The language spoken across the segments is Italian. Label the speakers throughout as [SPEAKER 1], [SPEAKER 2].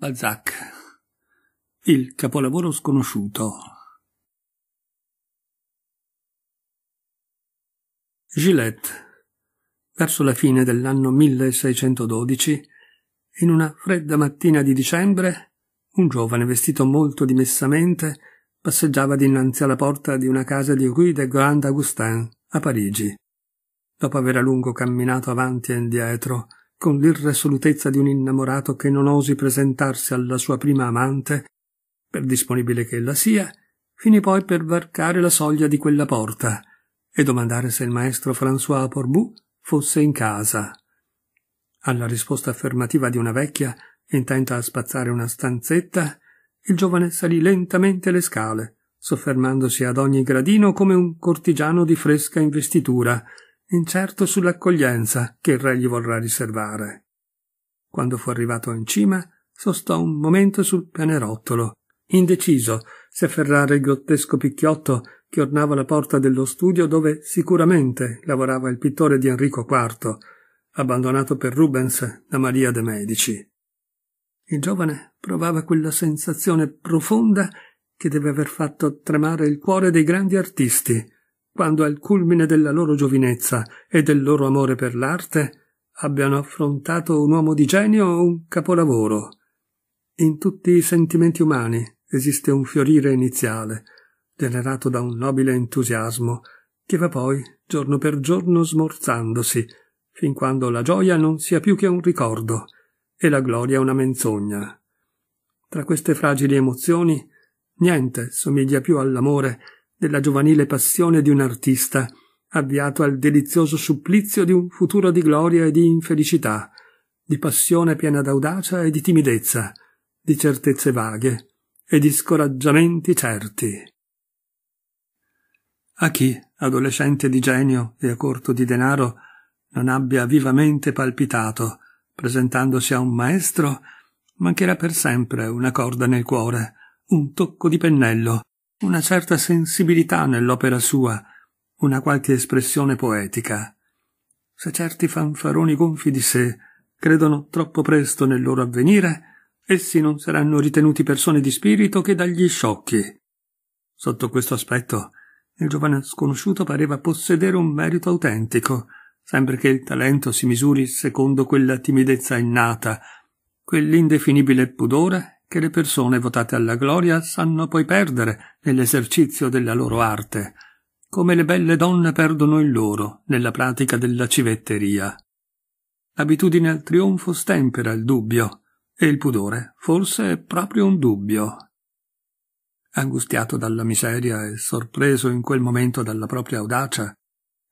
[SPEAKER 1] Balzac Il capolavoro sconosciuto Gillette Verso la fine dell'anno 1612, in una fredda mattina di dicembre, un giovane vestito molto dimessamente passeggiava dinanzi alla porta di una casa di Rue de Grand Augustin a Parigi. Dopo aver a lungo camminato avanti e indietro, con l'irresolutezza di un innamorato che non osi presentarsi alla sua prima amante, per disponibile che ella sia, finì poi per varcare la soglia di quella porta e domandare se il maestro François Porbu fosse in casa. Alla risposta affermativa di una vecchia, intenta a spazzare una stanzetta, il giovane salì lentamente le scale, soffermandosi ad ogni gradino come un cortigiano di fresca investitura, incerto sull'accoglienza che il re gli vorrà riservare. Quando fu arrivato in cima, sostò un momento sul pianerottolo, indeciso se afferrare il grottesco picchiotto che ornava la porta dello studio dove sicuramente lavorava il pittore di Enrico IV, abbandonato per Rubens da Maria de Medici. Il giovane provava quella sensazione profonda che deve aver fatto tremare il cuore dei grandi artisti, quando al culmine della loro giovinezza e del loro amore per l'arte abbiano affrontato un uomo di genio o un capolavoro. In tutti i sentimenti umani esiste un fiorire iniziale, generato da un nobile entusiasmo, che va poi, giorno per giorno, smorzandosi, fin quando la gioia non sia più che un ricordo e la gloria una menzogna. Tra queste fragili emozioni, niente somiglia più all'amore della giovanile passione di un artista, avviato al delizioso supplizio di un futuro di gloria e di infelicità, di passione piena d'audacia e di timidezza, di certezze vaghe e di scoraggiamenti certi. A chi, adolescente di genio e a corto di denaro, non abbia vivamente palpitato, presentandosi a un maestro, mancherà per sempre una corda nel cuore, un tocco di pennello, una certa sensibilità nell'opera sua, una qualche espressione poetica. Se certi fanfaroni gonfi di sé credono troppo presto nel loro avvenire, essi non saranno ritenuti persone di spirito che dagli sciocchi. Sotto questo aspetto, il giovane sconosciuto pareva possedere un merito autentico, sempre che il talento si misuri secondo quella timidezza innata, quell'indefinibile pudore che le persone votate alla gloria sanno poi perdere nell'esercizio della loro arte, come le belle donne perdono il loro nella pratica della civetteria. L'abitudine al trionfo stempera il dubbio, e il pudore forse è proprio un dubbio. Angustiato dalla miseria e sorpreso in quel momento dalla propria audacia,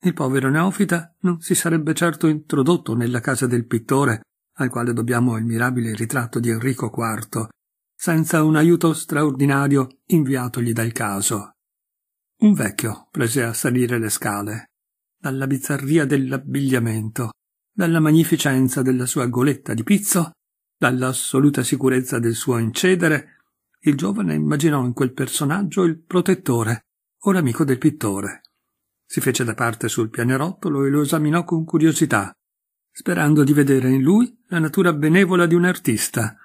[SPEAKER 1] il povero neofita non si sarebbe certo introdotto nella casa del pittore al quale dobbiamo il mirabile ritratto di Enrico IV, senza un aiuto straordinario inviatogli dal caso. Un vecchio prese a salire le scale, dalla bizzarria dell'abbigliamento, dalla magnificenza della sua goletta di pizzo, dall'assoluta sicurezza del suo incedere, il giovane immaginò in quel personaggio il protettore o l'amico del pittore. Si fece da parte sul pianerottolo e lo esaminò con curiosità, sperando di vedere in lui la natura benevola di un artista,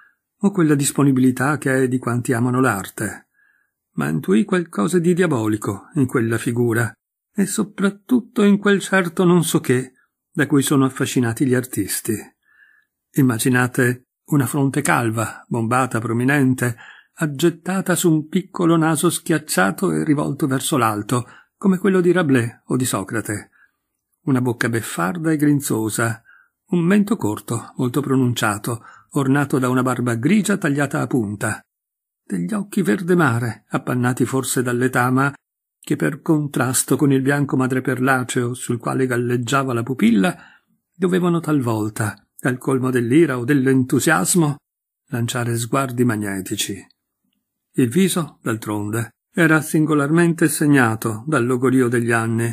[SPEAKER 1] o quella disponibilità che è di quanti amano l'arte. Ma intuì qualcosa di diabolico in quella figura e soprattutto in quel certo non so che da cui sono affascinati gli artisti. Immaginate una fronte calva, bombata, prominente, aggettata su un piccolo naso schiacciato e rivolto verso l'alto, come quello di Rabelais o di Socrate. Una bocca beffarda e grinzosa, un mento corto, molto pronunciato, ornato da una barba grigia tagliata a punta, degli occhi verde mare, appannati forse dall'etama, che per contrasto con il bianco madreperlaceo sul quale galleggiava la pupilla, dovevano talvolta, al colmo dell'ira o dell'entusiasmo, lanciare sguardi magnetici. Il viso, d'altronde, era singolarmente segnato dal logorio degli anni,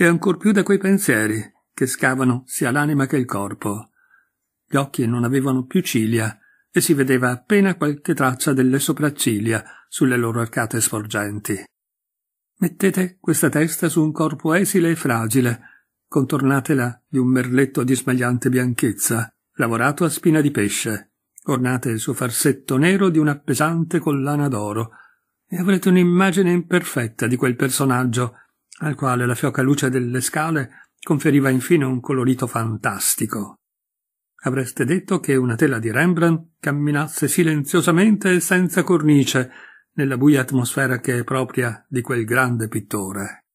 [SPEAKER 1] e ancor più da quei pensieri che scavano sia l'anima che il corpo. Gli occhi non avevano più ciglia e si vedeva appena qualche traccia delle sopracciglia sulle loro arcate sporgenti. Mettete questa testa su un corpo esile e fragile, contornatela di un merletto di smagliante bianchezza, lavorato a spina di pesce, ornate il suo farsetto nero di una pesante collana d'oro, e avrete un'immagine imperfetta di quel personaggio, al quale la fioca luce delle scale conferiva infine un colorito fantastico. Avreste detto che una tela di Rembrandt camminasse silenziosamente e senza cornice nella buia atmosfera che è propria di quel grande pittore.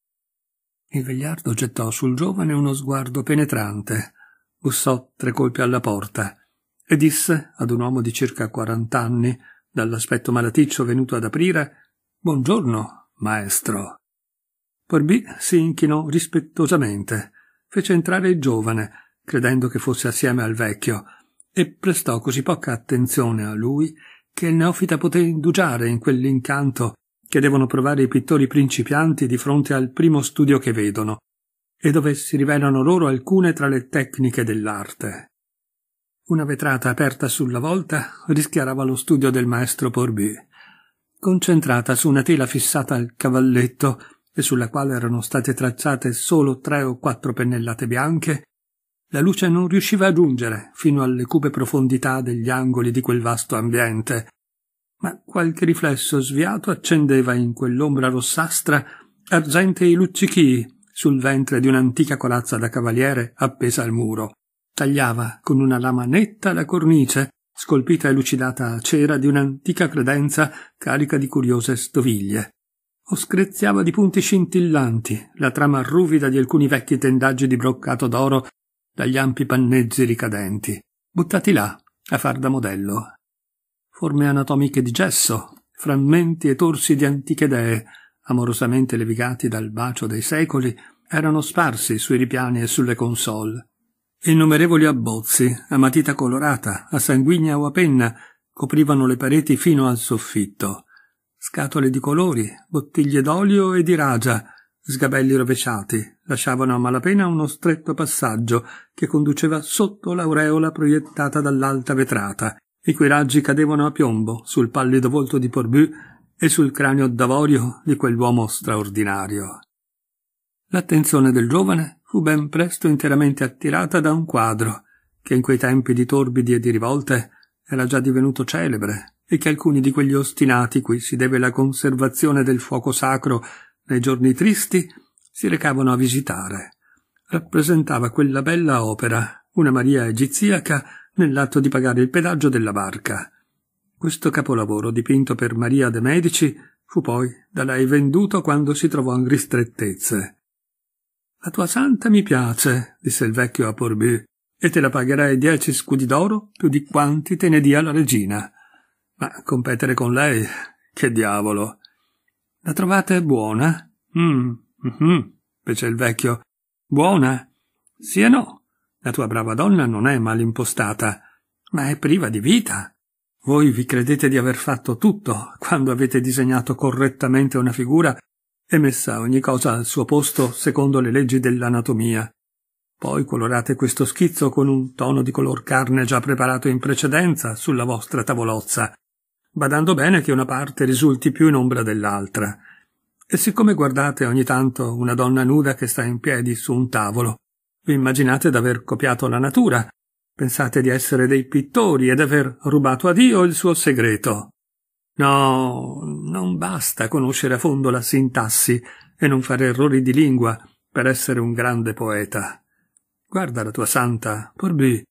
[SPEAKER 1] Il vegliardo gettò sul giovane uno sguardo penetrante, bussò tre colpi alla porta e disse ad un uomo di circa quarant'anni, dall'aspetto malaticcio venuto ad aprire, Buongiorno, maestro. Porbì si inchinò rispettosamente, fece entrare il giovane, credendo che fosse assieme al vecchio, e prestò così poca attenzione a lui che il neofita poté indugiare in quell'incanto che devono provare i pittori principianti di fronte al primo studio che vedono, e dove si rivelano loro alcune tra le tecniche dell'arte. Una vetrata aperta sulla volta rischiarava lo studio del maestro Porbì. concentrata su una tela fissata al cavalletto e sulla quale erano state tracciate solo tre o quattro pennellate bianche, la luce non riusciva a giungere fino alle cupe profondità degli angoli di quel vasto ambiente, ma qualche riflesso sviato accendeva in quell'ombra rossastra argentei luccichii sul ventre di un'antica corazza da cavaliere appesa al muro. Tagliava con una lama netta la cornice, scolpita e lucidata a cera di un'antica credenza carica di curiose stoviglie o screziava di punti scintillanti la trama ruvida di alcuni vecchi tendaggi di broccato d'oro dagli ampi panneggi ricadenti, buttati là a far da modello. Forme anatomiche di gesso, frammenti e torsi di antiche dee, amorosamente levigati dal bacio dei secoli, erano sparsi sui ripiani e sulle console. Innumerevoli abbozzi, a matita colorata, a sanguigna o a penna, coprivano le pareti fino al soffitto. Scatole di colori, bottiglie d'olio e di ragia, sgabelli rovesciati lasciavano a malapena uno stretto passaggio che conduceva sotto l'aureola proiettata dall'alta vetrata, i cui raggi cadevano a piombo sul pallido volto di Porbu e sul cranio d'avorio di quell'uomo straordinario. L'attenzione del giovane fu ben presto interamente attirata da un quadro che in quei tempi di torbidi e di rivolte era già divenuto celebre e che alcuni di quegli ostinati cui si deve la conservazione del fuoco sacro nei giorni tristi si recavano a visitare. Rappresentava quella bella opera, una Maria egiziaca nell'atto di pagare il pedaggio della barca. Questo capolavoro, dipinto per Maria de' Medici, fu poi da lei venduto quando si trovò in ristrettezze. La tua santa mi piace, disse il vecchio a Porbu, e te la pagherai dieci scudi d'oro più di quanti te ne dia la regina. Ma competere con lei, che diavolo! La trovate buona? Mm, mm-hmm, fece il vecchio. Buona? Sì e no. La tua brava donna non è mal impostata, ma è priva di vita. Voi vi credete di aver fatto tutto quando avete disegnato correttamente una figura e messa ogni cosa al suo posto secondo le leggi dell'anatomia. Poi colorate questo schizzo con un tono di color carne già preparato in precedenza sulla vostra tavolozza badando bene che una parte risulti più in ombra dell'altra. E siccome guardate ogni tanto una donna nuda che sta in piedi su un tavolo, vi immaginate d'aver copiato la natura, pensate di essere dei pittori ed aver rubato a Dio il suo segreto. No, non basta conoscere a fondo la sintassi e non fare errori di lingua per essere un grande poeta. Guarda la tua santa, Porbì.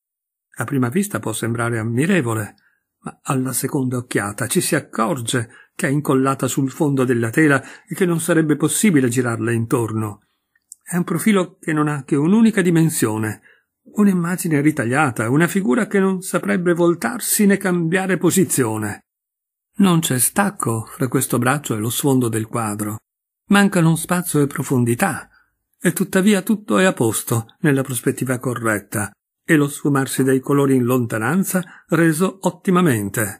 [SPEAKER 1] A prima vista può sembrare ammirevole, ma alla seconda occhiata ci si accorge che è incollata sul fondo della tela e che non sarebbe possibile girarla intorno. È un profilo che non ha che un'unica dimensione, un'immagine ritagliata, una figura che non saprebbe voltarsi né cambiare posizione. Non c'è stacco fra questo braccio e lo sfondo del quadro. Mancano spazio e profondità, e tuttavia tutto è a posto nella prospettiva corretta, e lo sfumarsi dei colori in lontananza reso ottimamente.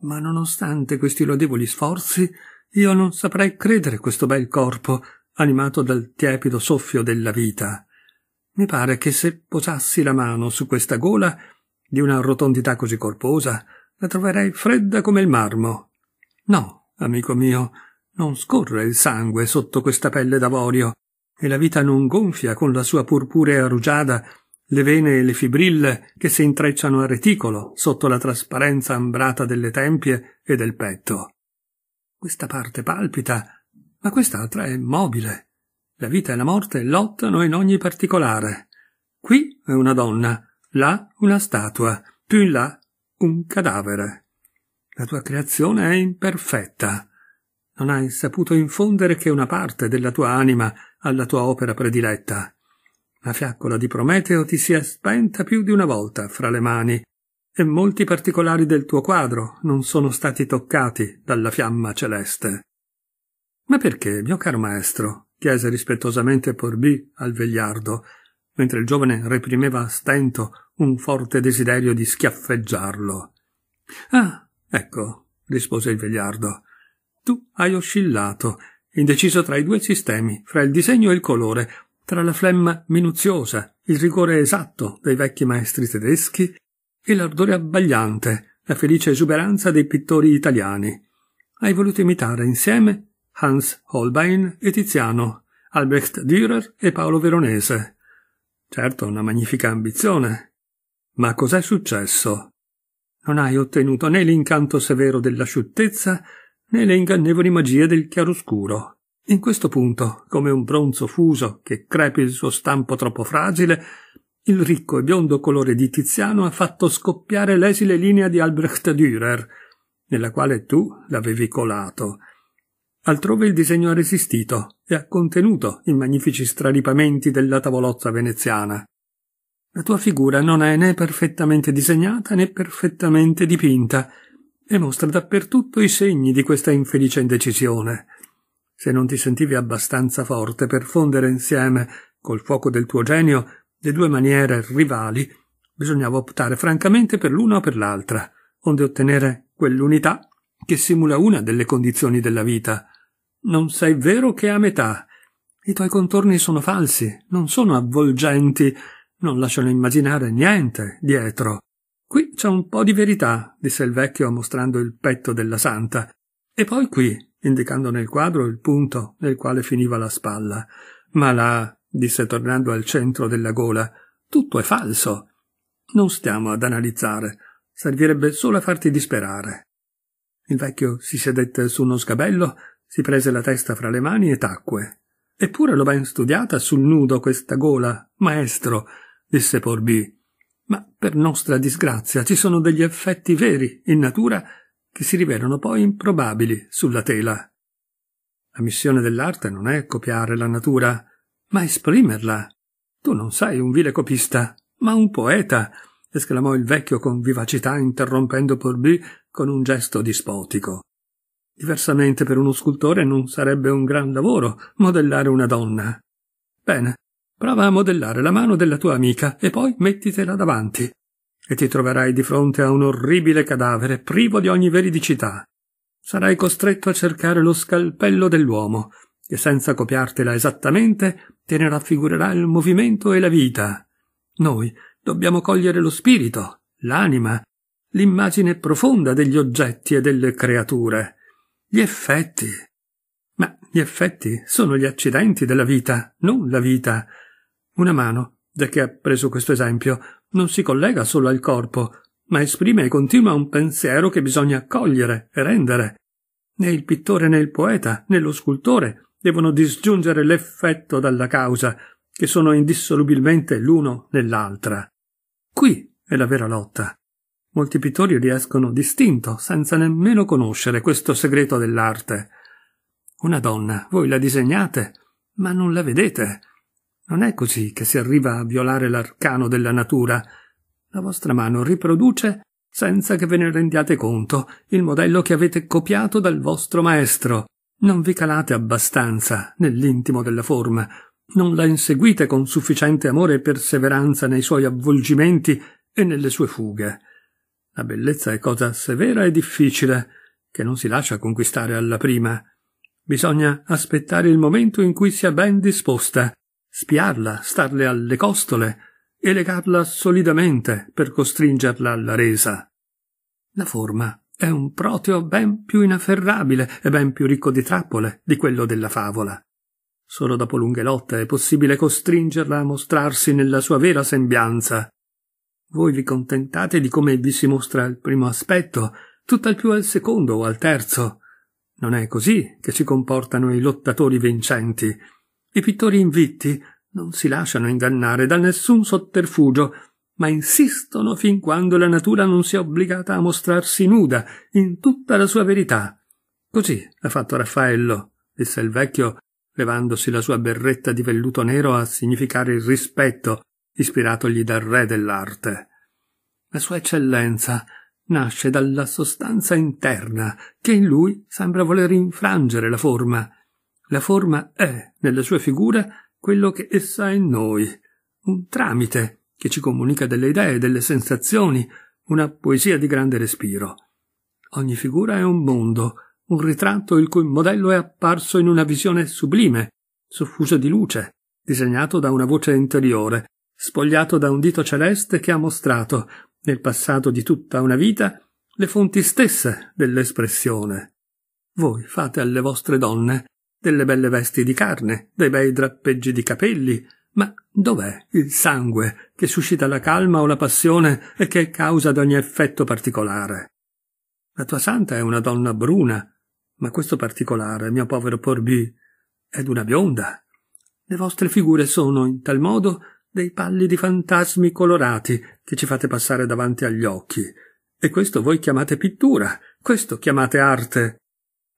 [SPEAKER 1] Ma nonostante questi lodevoli sforzi, io non saprei credere questo bel corpo, animato dal tiepido soffio della vita. Mi pare che se posassi la mano su questa gola, di una rotondità così corposa, la troverei fredda come il marmo. No, amico mio, non scorre il sangue sotto questa pelle d'avorio, e la vita non gonfia con la sua purpurea rugiada le vene e le fibrille che si intrecciano al reticolo sotto la trasparenza ambrata delle tempie e del petto. Questa parte palpita, ma quest'altra è mobile. La vita e la morte lottano in ogni particolare. Qui è una donna, là una statua, più in là un cadavere. La tua creazione è imperfetta. Non hai saputo infondere che una parte della tua anima alla tua opera prediletta. La fiaccola di Prometeo ti si è spenta più di una volta fra le mani, e molti particolari del tuo quadro non sono stati toccati dalla fiamma celeste. Ma perché, mio caro maestro? chiese rispettosamente Porbì al vegliardo, mentre il giovane reprimeva a stento un forte desiderio di schiaffeggiarlo. Ah, ecco, rispose il vegliardo. Tu hai oscillato, indeciso tra i due sistemi, fra il disegno e il colore, tra la flemma minuziosa, il rigore esatto dei vecchi maestri tedeschi e l'ardore abbagliante, la felice esuberanza dei pittori italiani. Hai voluto imitare insieme Hans Holbein e Tiziano, Albrecht Dürer e Paolo Veronese. Certo, una magnifica ambizione. Ma cos'è successo? Non hai ottenuto né l'incanto severo della sciuttezza né le ingannevoli magie del chiaroscuro. In questo punto, come un bronzo fuso che crepi il suo stampo troppo fragile, il ricco e biondo colore di Tiziano ha fatto scoppiare l'esile linea di Albrecht Dürer, nella quale tu l'avevi colato. Altrove il disegno ha resistito e ha contenuto i magnifici straripamenti della tavolozza veneziana. La tua figura non è né perfettamente disegnata né perfettamente dipinta, e mostra dappertutto i segni di questa infelice indecisione se non ti sentivi abbastanza forte per fondere insieme, col fuoco del tuo genio, le due maniere rivali, bisognava optare francamente per l'una o per l'altra, onde ottenere quell'unità che simula una delle condizioni della vita. Non sei vero che a metà. I tuoi contorni sono falsi, non sono avvolgenti, non lasciano immaginare niente dietro. Qui c'è un po' di verità, disse il vecchio mostrando il petto della santa. E poi qui indicando nel quadro il punto nel quale finiva la spalla. Ma là, disse tornando al centro della gola, tutto è falso. Non stiamo ad analizzare, servirebbe solo a farti disperare. Il vecchio si sedette su uno sgabello, si prese la testa fra le mani e tacque. Eppure l'ho ben studiata sul nudo questa gola, maestro, disse Porbì. Ma per nostra disgrazia ci sono degli effetti veri in natura che si rivelano poi improbabili sulla tela. La missione dell'arte non è copiare la natura, ma esprimerla. Tu non sei un vile copista, ma un poeta, esclamò il vecchio con vivacità, interrompendo Porby con un gesto dispotico. Diversamente per uno scultore non sarebbe un gran lavoro modellare una donna. Bene, prova a modellare la mano della tua amica e poi mettitela davanti e ti troverai di fronte a un orribile cadavere privo di ogni veridicità. Sarai costretto a cercare lo scalpello dell'uomo, che senza copiartela esattamente te ne raffigurerà il movimento e la vita. Noi dobbiamo cogliere lo spirito, l'anima, l'immagine profonda degli oggetti e delle creature, gli effetti. Ma gli effetti sono gli accidenti della vita, non la vita. Una mano, già che ha preso questo esempio, non si collega solo al corpo, ma esprime e continua un pensiero che bisogna accogliere e rendere. Né il pittore né il poeta né lo scultore devono disgiungere l'effetto dalla causa, che sono indissolubilmente l'uno nell'altra. Qui è la vera lotta. Molti pittori riescono distinto, senza nemmeno conoscere questo segreto dell'arte. Una donna, voi la disegnate, ma non la vedete. Non è così che si arriva a violare l'arcano della natura. La vostra mano riproduce, senza che ve ne rendiate conto, il modello che avete copiato dal vostro maestro. Non vi calate abbastanza nell'intimo della forma, non la inseguite con sufficiente amore e perseveranza nei suoi avvolgimenti e nelle sue fughe. La bellezza è cosa severa e difficile, che non si lascia conquistare alla prima. Bisogna aspettare il momento in cui sia ben disposta, spiarla, starle alle costole e legarla solidamente per costringerla alla resa. La forma è un proteo ben più inafferrabile e ben più ricco di trappole di quello della favola. Solo dopo lunghe lotte è possibile costringerla a mostrarsi nella sua vera sembianza. Voi vi contentate di come vi si mostra al primo aspetto, tutt'al più al secondo o al terzo. Non è così che si comportano i lottatori vincenti. I pittori invitti non si lasciano ingannare da nessun sotterfugio, ma insistono fin quando la natura non sia obbligata a mostrarsi nuda in tutta la sua verità. Così ha fatto Raffaello, disse il vecchio, levandosi la sua berretta di velluto nero a significare il rispetto ispiratogli dal re dell'arte. La sua eccellenza nasce dalla sostanza interna che in lui sembra voler infrangere la forma la forma è, nella sua figura, quello che essa è in noi, un tramite che ci comunica delle idee, delle sensazioni, una poesia di grande respiro. Ogni figura è un mondo, un ritratto il cui modello è apparso in una visione sublime, soffuso di luce, disegnato da una voce interiore, spogliato da un dito celeste che ha mostrato, nel passato di tutta una vita, le fonti stesse dell'espressione. Voi fate alle vostre donne delle belle vesti di carne, dei bei drappeggi di capelli, ma dov'è il sangue che suscita la calma o la passione e che è causa di ogni effetto particolare? La tua santa è una donna bruna, ma questo particolare, mio povero Porby, è d'una bionda. Le vostre figure sono, in tal modo, dei pallidi fantasmi colorati che ci fate passare davanti agli occhi. E questo voi chiamate pittura, questo chiamate arte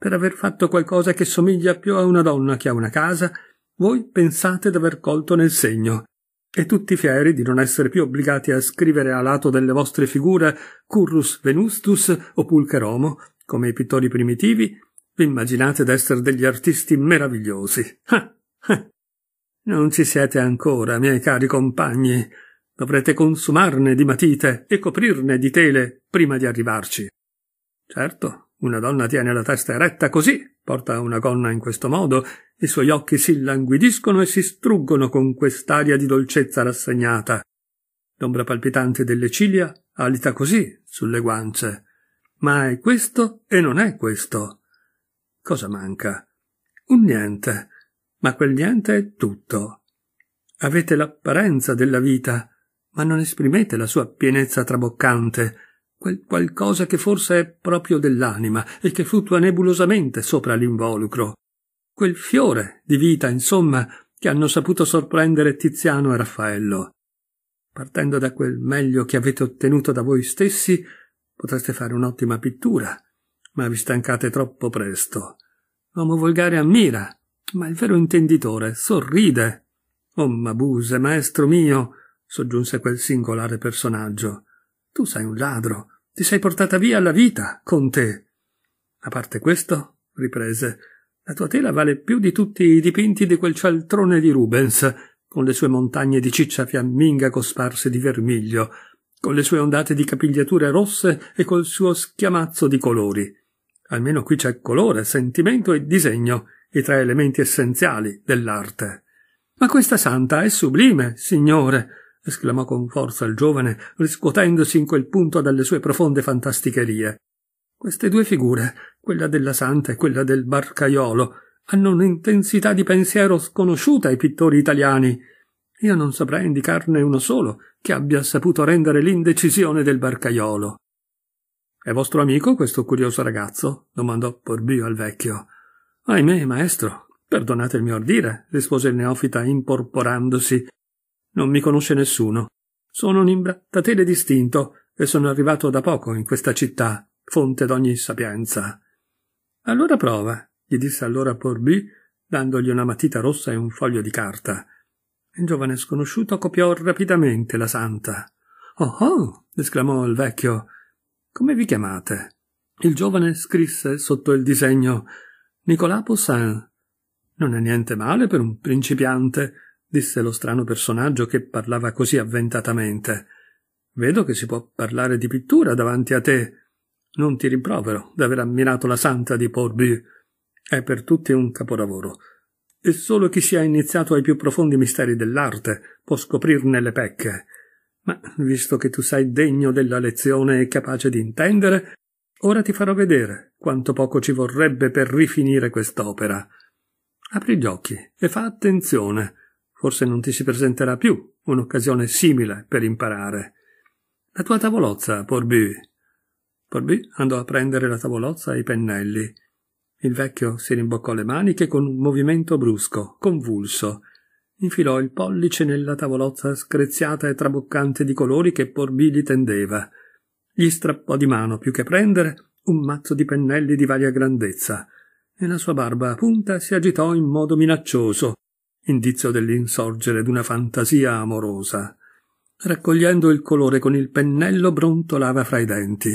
[SPEAKER 1] per aver fatto qualcosa che somiglia più a una donna che a una casa, voi pensate d'aver colto nel segno, e tutti fieri di non essere più obbligati a scrivere a lato delle vostre figure currus venustus o pulche come i pittori primitivi, vi immaginate d'essere degli artisti meravigliosi. Ah, ah. Non ci siete ancora, miei cari compagni. Dovrete consumarne di matite e coprirne di tele prima di arrivarci. Certo, una donna tiene la testa eretta così, porta una gonna in questo modo, i suoi occhi si languidiscono e si struggono con quest'aria di dolcezza rassegnata. L'ombra palpitante delle ciglia alita così sulle guance. Ma è questo e non è questo. Cosa manca? Un niente, ma quel niente è tutto. Avete l'apparenza della vita, ma non esprimete la sua pienezza traboccante, quel qualcosa che forse è proprio dell'anima e che fluttua nebulosamente sopra l'involucro, quel fiore di vita, insomma, che hanno saputo sorprendere Tiziano e Raffaello. Partendo da quel meglio che avete ottenuto da voi stessi, potreste fare un'ottima pittura, ma vi stancate troppo presto. L'uomo volgare ammira, ma il vero intenditore sorride. Oh Mabuse, maestro mio, soggiunse quel singolare personaggio, tu sei un ladro, ti sei portata via la vita con te. A parte questo, riprese, la tua tela vale più di tutti i dipinti di quel cialtrone di Rubens, con le sue montagne di ciccia fiamminga cosparse di vermiglio, con le sue ondate di capigliature rosse e col suo schiamazzo di colori. Almeno qui c'è colore, sentimento e disegno, i tre elementi essenziali dell'arte. Ma questa santa è sublime, signore, esclamò con forza il giovane, riscuotendosi in quel punto dalle sue profonde fantasticherie. Queste due figure, quella della santa e quella del barcaiolo, hanno un'intensità di pensiero sconosciuta ai pittori italiani. Io non saprei indicarne uno solo che abbia saputo rendere l'indecisione del barcaiolo. È vostro amico questo curioso ragazzo? domandò Porbio al vecchio. Ahimè, maestro, perdonate il mio ordire, rispose il neofita imporporandosi non mi conosce nessuno. Sono un imbrattatele distinto e sono arrivato da poco in questa città, fonte d'ogni sapienza. Allora prova, gli disse allora Porby, dandogli una matita rossa e un foglio di carta. Il giovane sconosciuto copiò rapidamente la santa. Oh oh! esclamò il vecchio. Come vi chiamate? Il giovane scrisse sotto il disegno Nicolas Poussin. Non è niente male per un principiante, disse lo strano personaggio che parlava così avventatamente. Vedo che si può parlare di pittura davanti a te. Non ti rimprovero d'aver ammirato la santa di Porby. È per tutti un capolavoro. E solo chi si è iniziato ai più profondi misteri dell'arte può scoprirne le pecche. Ma visto che tu sei degno della lezione e capace di intendere, ora ti farò vedere quanto poco ci vorrebbe per rifinire quest'opera. Apri gli occhi e fa attenzione. Forse non ti si presenterà più un'occasione simile per imparare. La tua tavolozza, Porby. Porby andò a prendere la tavolozza e i pennelli. Il vecchio si rimboccò le maniche con un movimento brusco, convulso. Infilò il pollice nella tavolozza screziata e traboccante di colori che Porby gli tendeva. Gli strappò di mano, più che prendere, un mazzo di pennelli di varia grandezza, e la sua barba a punta si agitò in modo minaccioso indizio dell'insorgere d'una fantasia amorosa. Raccogliendo il colore con il pennello brontolava fra i denti.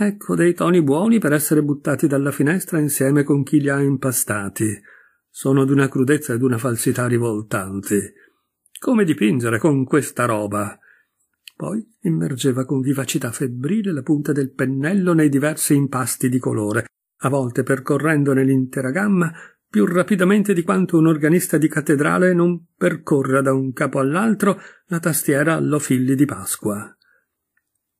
[SPEAKER 1] Ecco dei toni buoni per essere buttati dalla finestra insieme con chi li ha impastati. Sono d'una crudezza e d'una falsità rivoltanti. Come dipingere con questa roba? Poi immergeva con vivacità febbrile la punta del pennello nei diversi impasti di colore, a volte percorrendone l'intera gamma più rapidamente di quanto un organista di cattedrale non percorra da un capo all'altro la tastiera allo filli di Pasqua.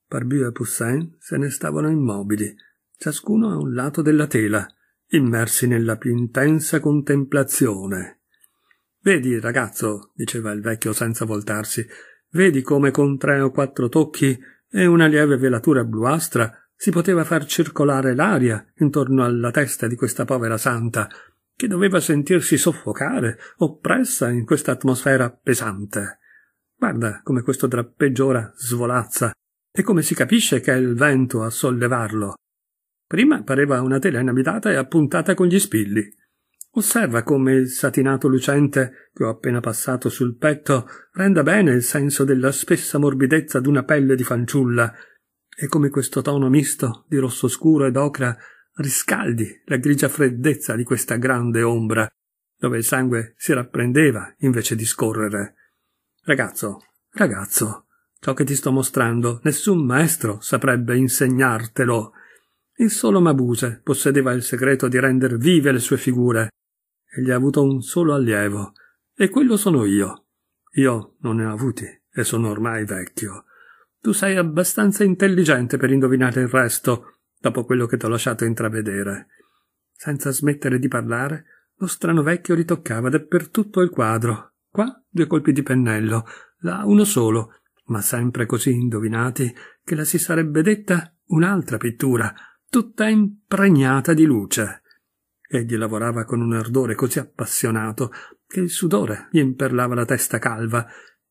[SPEAKER 1] Barbier e Poussin se ne stavano immobili, ciascuno a un lato della tela, immersi nella più intensa contemplazione. Vedi, ragazzo, diceva il vecchio senza voltarsi, vedi come con tre o quattro tocchi e una lieve velatura bluastra si poteva far circolare l'aria intorno alla testa di questa povera santa, che doveva sentirsi soffocare, oppressa in questa atmosfera pesante. Guarda come questo drappeggio ora svolazza e come si capisce che è il vento a sollevarlo. Prima pareva una tela inabitata e appuntata con gli spilli. Osserva come il satinato lucente che ho appena passato sul petto renda bene il senso della spessa morbidezza d'una pelle di fanciulla e come questo tono misto di rosso scuro ed ocra riscaldi la grigia freddezza di questa grande ombra, dove il sangue si rapprendeva invece di scorrere. Ragazzo, ragazzo, ciò che ti sto mostrando nessun maestro saprebbe insegnartelo. Il solo Mabuse possedeva il segreto di render vive le sue figure. Egli ha avuto un solo allievo, e quello sono io. Io non ne ho avuti, e sono ormai vecchio. Tu sei abbastanza intelligente per indovinare il resto, dopo quello che t'ho lasciato intravedere. Senza smettere di parlare, lo strano vecchio ritoccava dappertutto il quadro. Qua due colpi di pennello, là uno solo, ma sempre così indovinati che la si sarebbe detta un'altra pittura, tutta impregnata di luce. Egli lavorava con un ardore così appassionato che il sudore gli imperlava la testa calva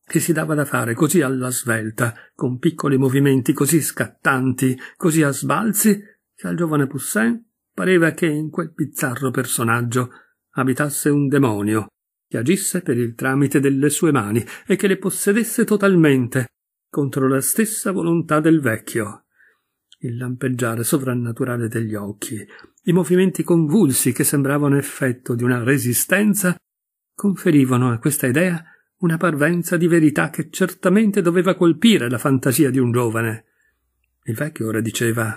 [SPEAKER 1] che si dava da fare così alla svelta, con piccoli movimenti così scattanti, così a sbalzi, che al giovane Poussin pareva che in quel bizzarro personaggio abitasse un demonio, che agisse per il tramite delle sue mani e che le possedesse totalmente, contro la stessa volontà del vecchio. Il lampeggiare sovrannaturale degli occhi, i movimenti convulsi che sembravano effetto di una resistenza, conferivano a questa idea una parvenza di verità che certamente doveva colpire la fantasia di un giovane. Il vecchio ora diceva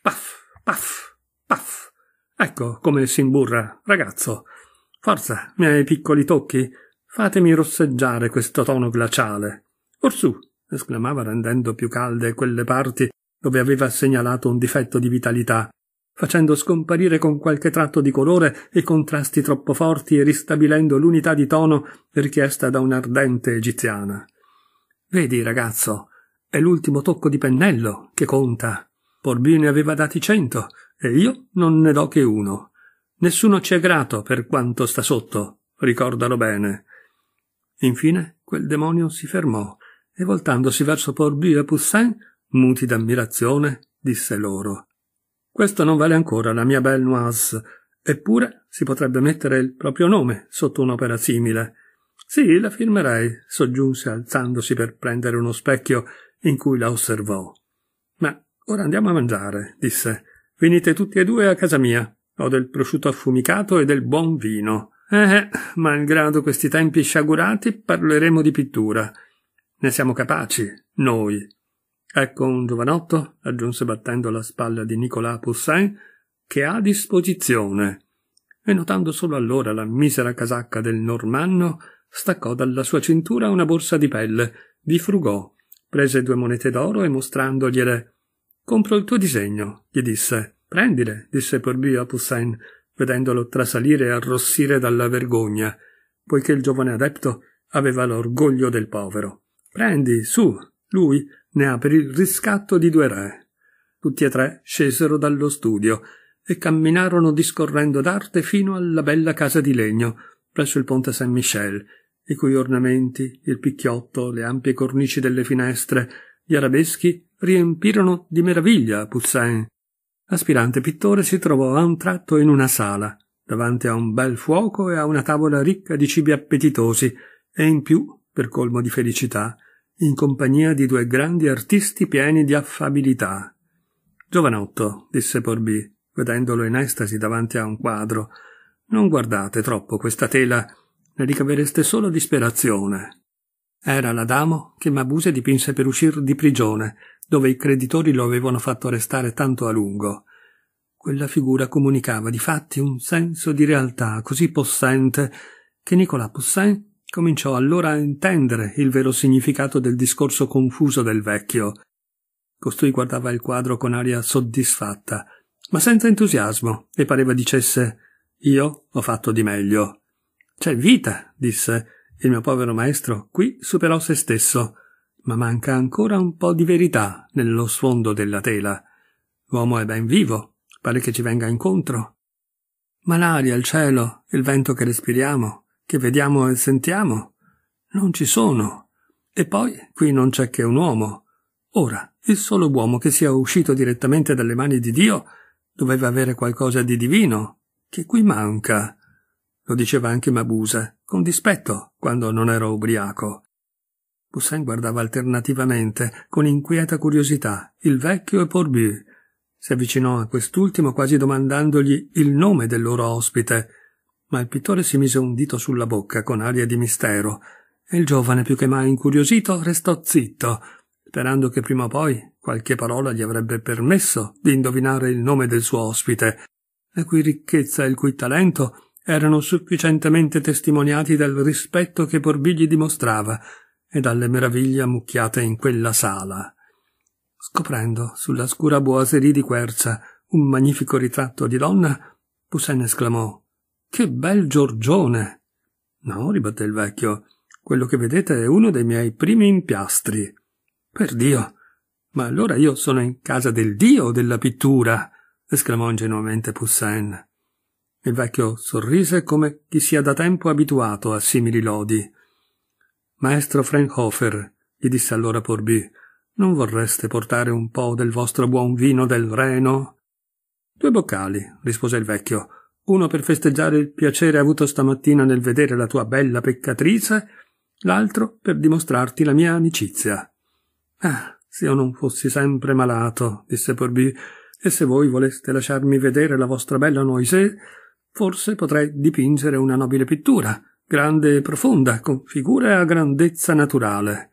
[SPEAKER 1] Paff, paff, paff. Ecco come si imburra, ragazzo. Forza, miei piccoli tocchi, fatemi rosseggiare questo tono glaciale. Orsù, esclamava rendendo più calde quelle parti dove aveva segnalato un difetto di vitalità facendo scomparire con qualche tratto di colore i contrasti troppo forti e ristabilendo l'unità di tono richiesta da un'ardente egiziana. Vedi, ragazzo, è l'ultimo tocco di pennello che conta. Porbì ne aveva dati cento e io non ne do che uno. Nessuno ci è grato per quanto sta sotto, ricordalo bene. Infine quel demonio si fermò e voltandosi verso Porbì e Poussin, muti d'ammirazione, disse loro questo non vale ancora la mia belle noise, eppure si potrebbe mettere il proprio nome sotto un'opera simile. Sì, la firmerei, soggiunse alzandosi per prendere uno specchio in cui la osservò. Ma ora andiamo a mangiare, disse. Venite tutti e due a casa mia. Ho del prosciutto affumicato e del buon vino. Eh, eh malgrado questi tempi sciagurati, parleremo di pittura. Ne siamo capaci, noi, Ecco un giovanotto, aggiunse battendo la spalla di Nicolas Poussin, che ha a disposizione. E notando solo allora la misera casacca del normanno, staccò dalla sua cintura una borsa di pelle, vi frugò, prese due monete d'oro e mostrandogliele Compro il tuo disegno, gli disse. Prendile, disse Porbio a Poussin, vedendolo trasalire e arrossire dalla vergogna, poiché il giovane adepto aveva l'orgoglio del povero. Prendi, su, lui, ne per il riscatto di due re. Tutti e tre scesero dallo studio e camminarono discorrendo d'arte fino alla bella casa di legno presso il ponte Saint Michel, i cui ornamenti, il picchiotto, le ampie cornici delle finestre, gli arabeschi riempirono di meraviglia Poussin. L'aspirante pittore si trovò a un tratto in una sala, davanti a un bel fuoco e a una tavola ricca di cibi appetitosi, e in più, per colmo di felicità, in compagnia di due grandi artisti pieni di affabilità. Giovanotto, disse Porbì, vedendolo in estasi davanti a un quadro, non guardate troppo questa tela, ne ricavereste solo disperazione. Era l'Adamo che Mabuse dipinse per uscir di prigione, dove i creditori lo avevano fatto restare tanto a lungo. Quella figura comunicava di fatti un senso di realtà così possente che Nicolas Poussin Cominciò allora a intendere il vero significato del discorso confuso del vecchio. Costui guardava il quadro con aria soddisfatta, ma senza entusiasmo, e pareva dicesse Io ho fatto di meglio. C'è vita, disse. Il mio povero maestro qui superò se stesso, ma manca ancora un po' di verità nello sfondo della tela. L'uomo è ben vivo, pare che ci venga incontro. Ma l'aria, il cielo, il vento che respiriamo, che vediamo e sentiamo non ci sono. E poi qui non c'è che un uomo. Ora, il solo uomo che sia uscito direttamente dalle mani di Dio doveva avere qualcosa di divino, che qui manca. Lo diceva anche Mabusa, con dispetto, quando non ero ubriaco. Poussin guardava alternativamente, con inquieta curiosità, il vecchio e Porbu. Si avvicinò a quest'ultimo quasi domandandogli il nome del loro ospite, ma il pittore si mise un dito sulla bocca con aria di mistero, e il giovane più che mai incuriosito restò zitto, sperando che prima o poi qualche parola gli avrebbe permesso di indovinare il nome del suo ospite, la cui ricchezza e il cui talento erano sufficientemente testimoniati dal rispetto che Borbigli dimostrava e dalle meraviglie ammucchiate in quella sala. Scoprendo sulla scura boiserie di quercia un magnifico ritratto di donna, Poussin esclamò che bel Giorgione! No, ribatté il vecchio, quello che vedete è uno dei miei primi impiastri. Per Dio! Ma allora io sono in casa del Dio della pittura! esclamò ingenuamente Poussin. Il vecchio sorrise come chi sia da tempo abituato a simili lodi. Maestro Frankhofer, gli disse allora Porby, non vorreste portare un po del vostro buon vino del Reno? Due boccali, rispose il vecchio, uno per festeggiare il piacere avuto stamattina nel vedere la tua bella peccatrice, l'altro per dimostrarti la mia amicizia. Ah, se io non fossi sempre malato, disse Porbì, e se voi voleste lasciarmi vedere la vostra bella Noisé, forse potrei dipingere una nobile pittura, grande e profonda, con figure a grandezza naturale.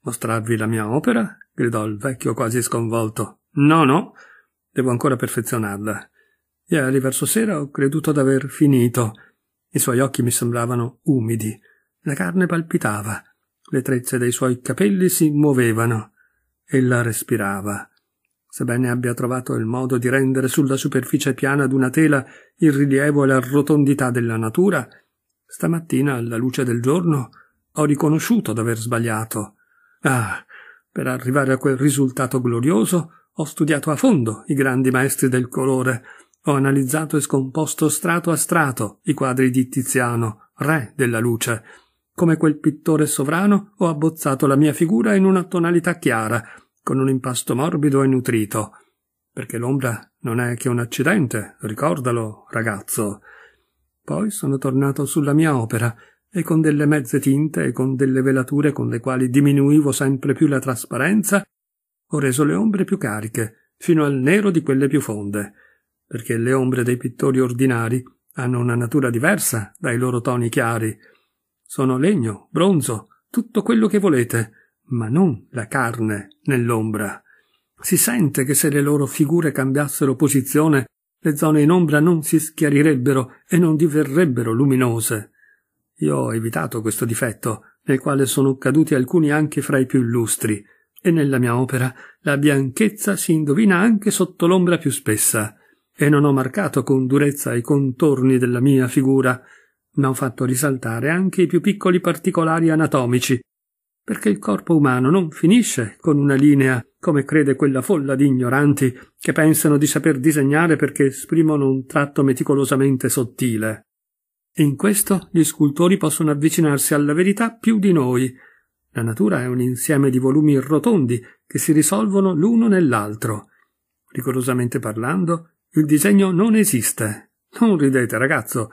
[SPEAKER 1] Mostrarvi la mia opera? gridò il vecchio quasi sconvolto. No, no, devo ancora perfezionarla. Ieri verso sera ho creduto d'aver finito. I suoi occhi mi sembravano umidi. La carne palpitava. Le trezze dei suoi capelli si muovevano. Ella respirava. Sebbene abbia trovato il modo di rendere sulla superficie piana d'una tela il rilievo e la rotondità della natura, stamattina alla luce del giorno ho riconosciuto d'aver sbagliato. Ah, per arrivare a quel risultato glorioso ho studiato a fondo i grandi maestri del colore, ho analizzato e scomposto strato a strato i quadri di Tiziano, re della luce. Come quel pittore sovrano ho abbozzato la mia figura in una tonalità chiara, con un impasto morbido e nutrito. Perché l'ombra non è che un accidente, ricordalo, ragazzo. Poi sono tornato sulla mia opera, e con delle mezze tinte e con delle velature con le quali diminuivo sempre più la trasparenza, ho reso le ombre più cariche, fino al nero di quelle più fonde perché le ombre dei pittori ordinari hanno una natura diversa dai loro toni chiari. Sono legno, bronzo, tutto quello che volete, ma non la carne nell'ombra. Si sente che se le loro figure cambiassero posizione, le zone in ombra non si schiarirebbero e non diverrebbero luminose. Io ho evitato questo difetto, nel quale sono caduti alcuni anche fra i più illustri, e nella mia opera la bianchezza si indovina anche sotto l'ombra più spessa e non ho marcato con durezza i contorni della mia figura, ma ho fatto risaltare anche i più piccoli particolari anatomici, perché il corpo umano non finisce con una linea come crede quella folla di ignoranti che pensano di saper disegnare perché esprimono un tratto meticolosamente sottile. In questo gli scultori possono avvicinarsi alla verità più di noi. La natura è un insieme di volumi rotondi che si risolvono l'uno nell'altro. Rigorosamente parlando, il disegno non esiste. Non ridete, ragazzo.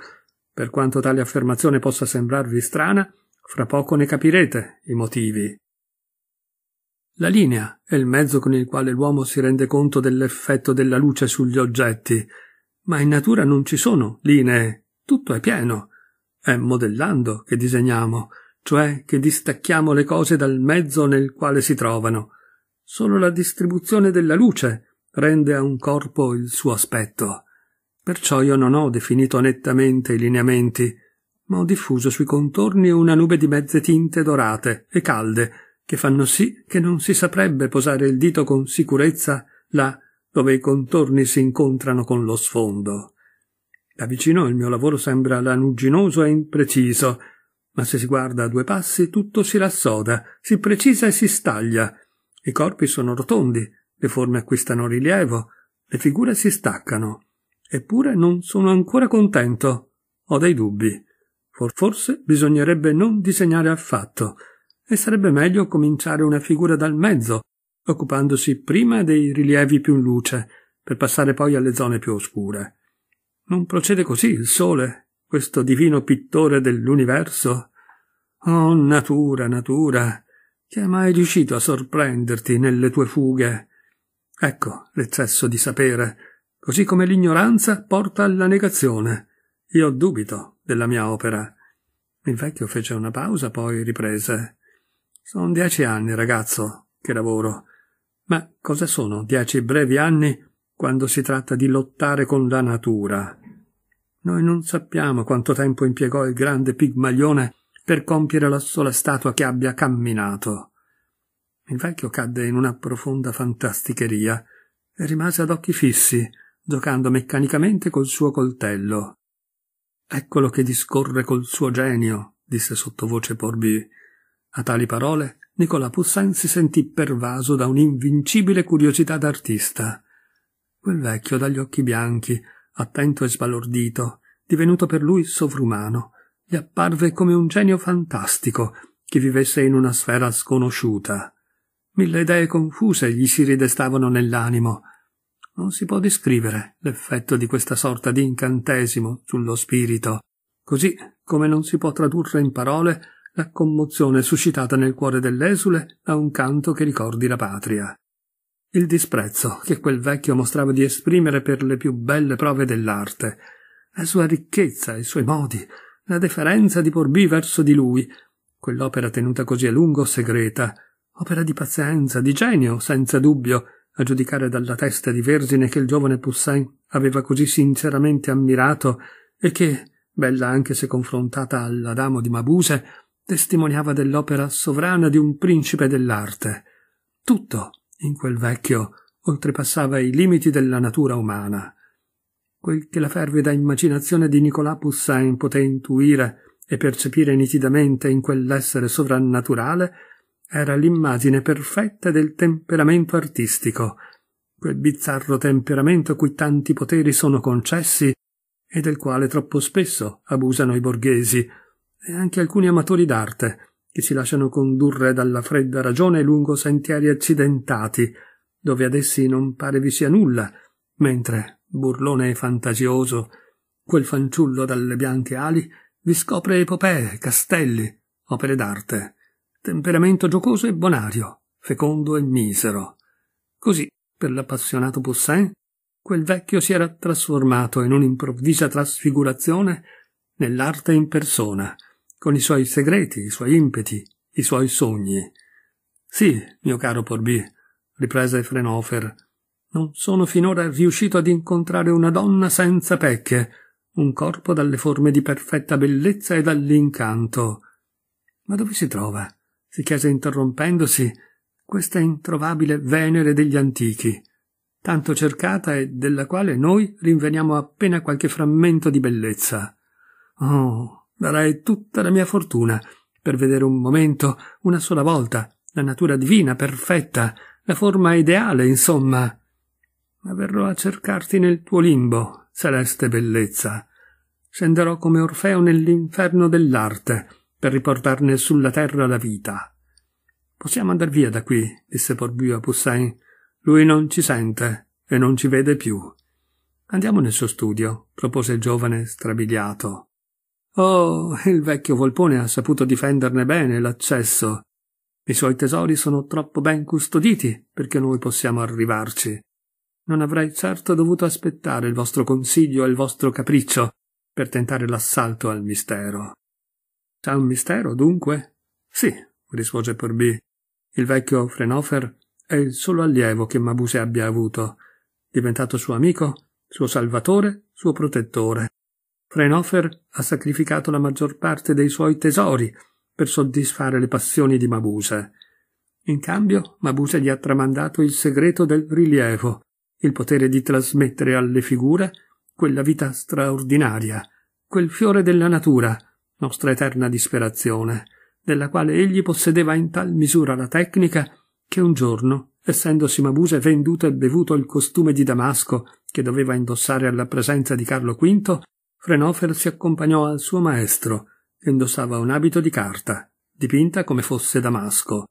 [SPEAKER 1] Per quanto tale affermazione possa sembrarvi strana, fra poco ne capirete i motivi. La linea è il mezzo con il quale l'uomo si rende conto dell'effetto della luce sugli oggetti, ma in natura non ci sono linee, tutto è pieno. È modellando che disegniamo, cioè che distacchiamo le cose dal mezzo nel quale si trovano. Solo la distribuzione della luce rende a un corpo il suo aspetto. Perciò io non ho definito nettamente i lineamenti, ma ho diffuso sui contorni una nube di mezze tinte dorate e calde, che fanno sì che non si saprebbe posare il dito con sicurezza là dove i contorni si incontrano con lo sfondo. Da vicino il mio lavoro sembra lanuginoso e impreciso, ma se si guarda a due passi tutto si rassoda, si precisa e si staglia. I corpi sono rotondi, le forme acquistano rilievo, le figure si staccano. Eppure non sono ancora contento. Ho dei dubbi. Forse bisognerebbe non disegnare affatto, e sarebbe meglio cominciare una figura dal mezzo, occupandosi prima dei rilievi più in luce, per passare poi alle zone più oscure. Non procede così il sole, questo divino pittore dell'universo? Oh natura, natura, chi è mai riuscito a sorprenderti nelle tue fughe? Ecco l'eccesso di sapere, così come l'ignoranza porta alla negazione. Io dubito della mia opera. Il vecchio fece una pausa, poi riprese. Sono dieci anni, ragazzo, che lavoro. Ma cosa sono dieci brevi anni quando si tratta di lottare con la natura? Noi non sappiamo quanto tempo impiegò il grande Pigmaglione per compiere la sola statua che abbia camminato. Il vecchio cadde in una profonda fantasticheria e rimase ad occhi fissi, giocando meccanicamente col suo coltello. Eccolo che discorre col suo genio, disse sottovoce Porbì. A tali parole Nicola Poussin si sentì pervaso da un'invincibile curiosità d'artista. Quel vecchio dagli occhi bianchi, attento e sbalordito, divenuto per lui sovrumano, gli apparve come un genio fantastico che vivesse in una sfera sconosciuta. Mille idee confuse gli si ridestavano nell'animo. Non si può descrivere l'effetto di questa sorta di incantesimo sullo spirito, così come non si può tradurre in parole la commozione suscitata nel cuore dell'esule da un canto che ricordi la patria. Il disprezzo che quel vecchio mostrava di esprimere per le più belle prove dell'arte, la sua ricchezza, i suoi modi, la deferenza di Porbì verso di lui, quell'opera tenuta così a lungo segreta, Opera di pazienza, di genio, senza dubbio, a giudicare dalla testa di vergine che il giovane Poussin aveva così sinceramente ammirato e che, bella anche se confrontata all'Adamo di Mabuse, testimoniava dell'opera sovrana di un principe dell'arte. Tutto, in quel vecchio, oltrepassava i limiti della natura umana. Quel che la fervida immaginazione di Nicolas Poussin poté intuire e percepire nitidamente in quell'essere sovrannaturale era l'immagine perfetta del temperamento artistico, quel bizzarro temperamento a cui tanti poteri sono concessi e del quale troppo spesso abusano i borghesi e anche alcuni amatori d'arte che si lasciano condurre dalla fredda ragione lungo sentieri accidentati, dove ad essi non pare vi sia nulla, mentre, burlone e fantasioso, quel fanciullo dalle bianche ali vi scopre epopee, castelli, opere d'arte temperamento giocoso e bonario, fecondo e misero. Così, per l'appassionato Poussin, quel vecchio si era trasformato in un'improvvisa trasfigurazione nell'arte in persona, con i suoi segreti, i suoi impeti, i suoi sogni. Sì, mio caro Porbì», riprese Frenofer, non sono finora riuscito ad incontrare una donna senza pecche, un corpo dalle forme di perfetta bellezza e dall'incanto. Ma dove si trova? si chiese interrompendosi, questa introvabile Venere degli antichi, tanto cercata e della quale noi rinveniamo appena qualche frammento di bellezza. Oh, darei tutta la mia fortuna per vedere un momento, una sola volta, la natura divina, perfetta, la forma ideale, insomma. Ma verrò a cercarti nel tuo limbo, celeste bellezza. Scenderò come Orfeo nell'inferno dell'arte, per riportarne sulla terra la vita. Possiamo andar via da qui, disse Porbio a Poussin. Lui non ci sente e non ci vede più. Andiamo nel suo studio, propose il giovane strabiliato. Oh, il vecchio Volpone ha saputo difenderne bene l'accesso. I suoi tesori sono troppo ben custoditi perché noi possiamo arrivarci. Non avrei certo dovuto aspettare il vostro consiglio e il vostro capriccio per tentare l'assalto al mistero. C'è un mistero, dunque? Sì, rispose Porbì. Il vecchio Frenofer è il solo allievo che Mabuse abbia avuto, diventato suo amico, suo salvatore, suo protettore. Frenofer ha sacrificato la maggior parte dei suoi tesori per soddisfare le passioni di Mabuse. In cambio, Mabuse gli ha tramandato il segreto del rilievo, il potere di trasmettere alle figure quella vita straordinaria, quel fiore della natura, nostra eterna disperazione, della quale egli possedeva in tal misura la tecnica che un giorno, essendosi Mabuse venduto e bevuto il costume di Damasco che doveva indossare alla presenza di Carlo V, Frenofer si accompagnò al suo maestro, che indossava un abito di carta, dipinta come fosse Damasco.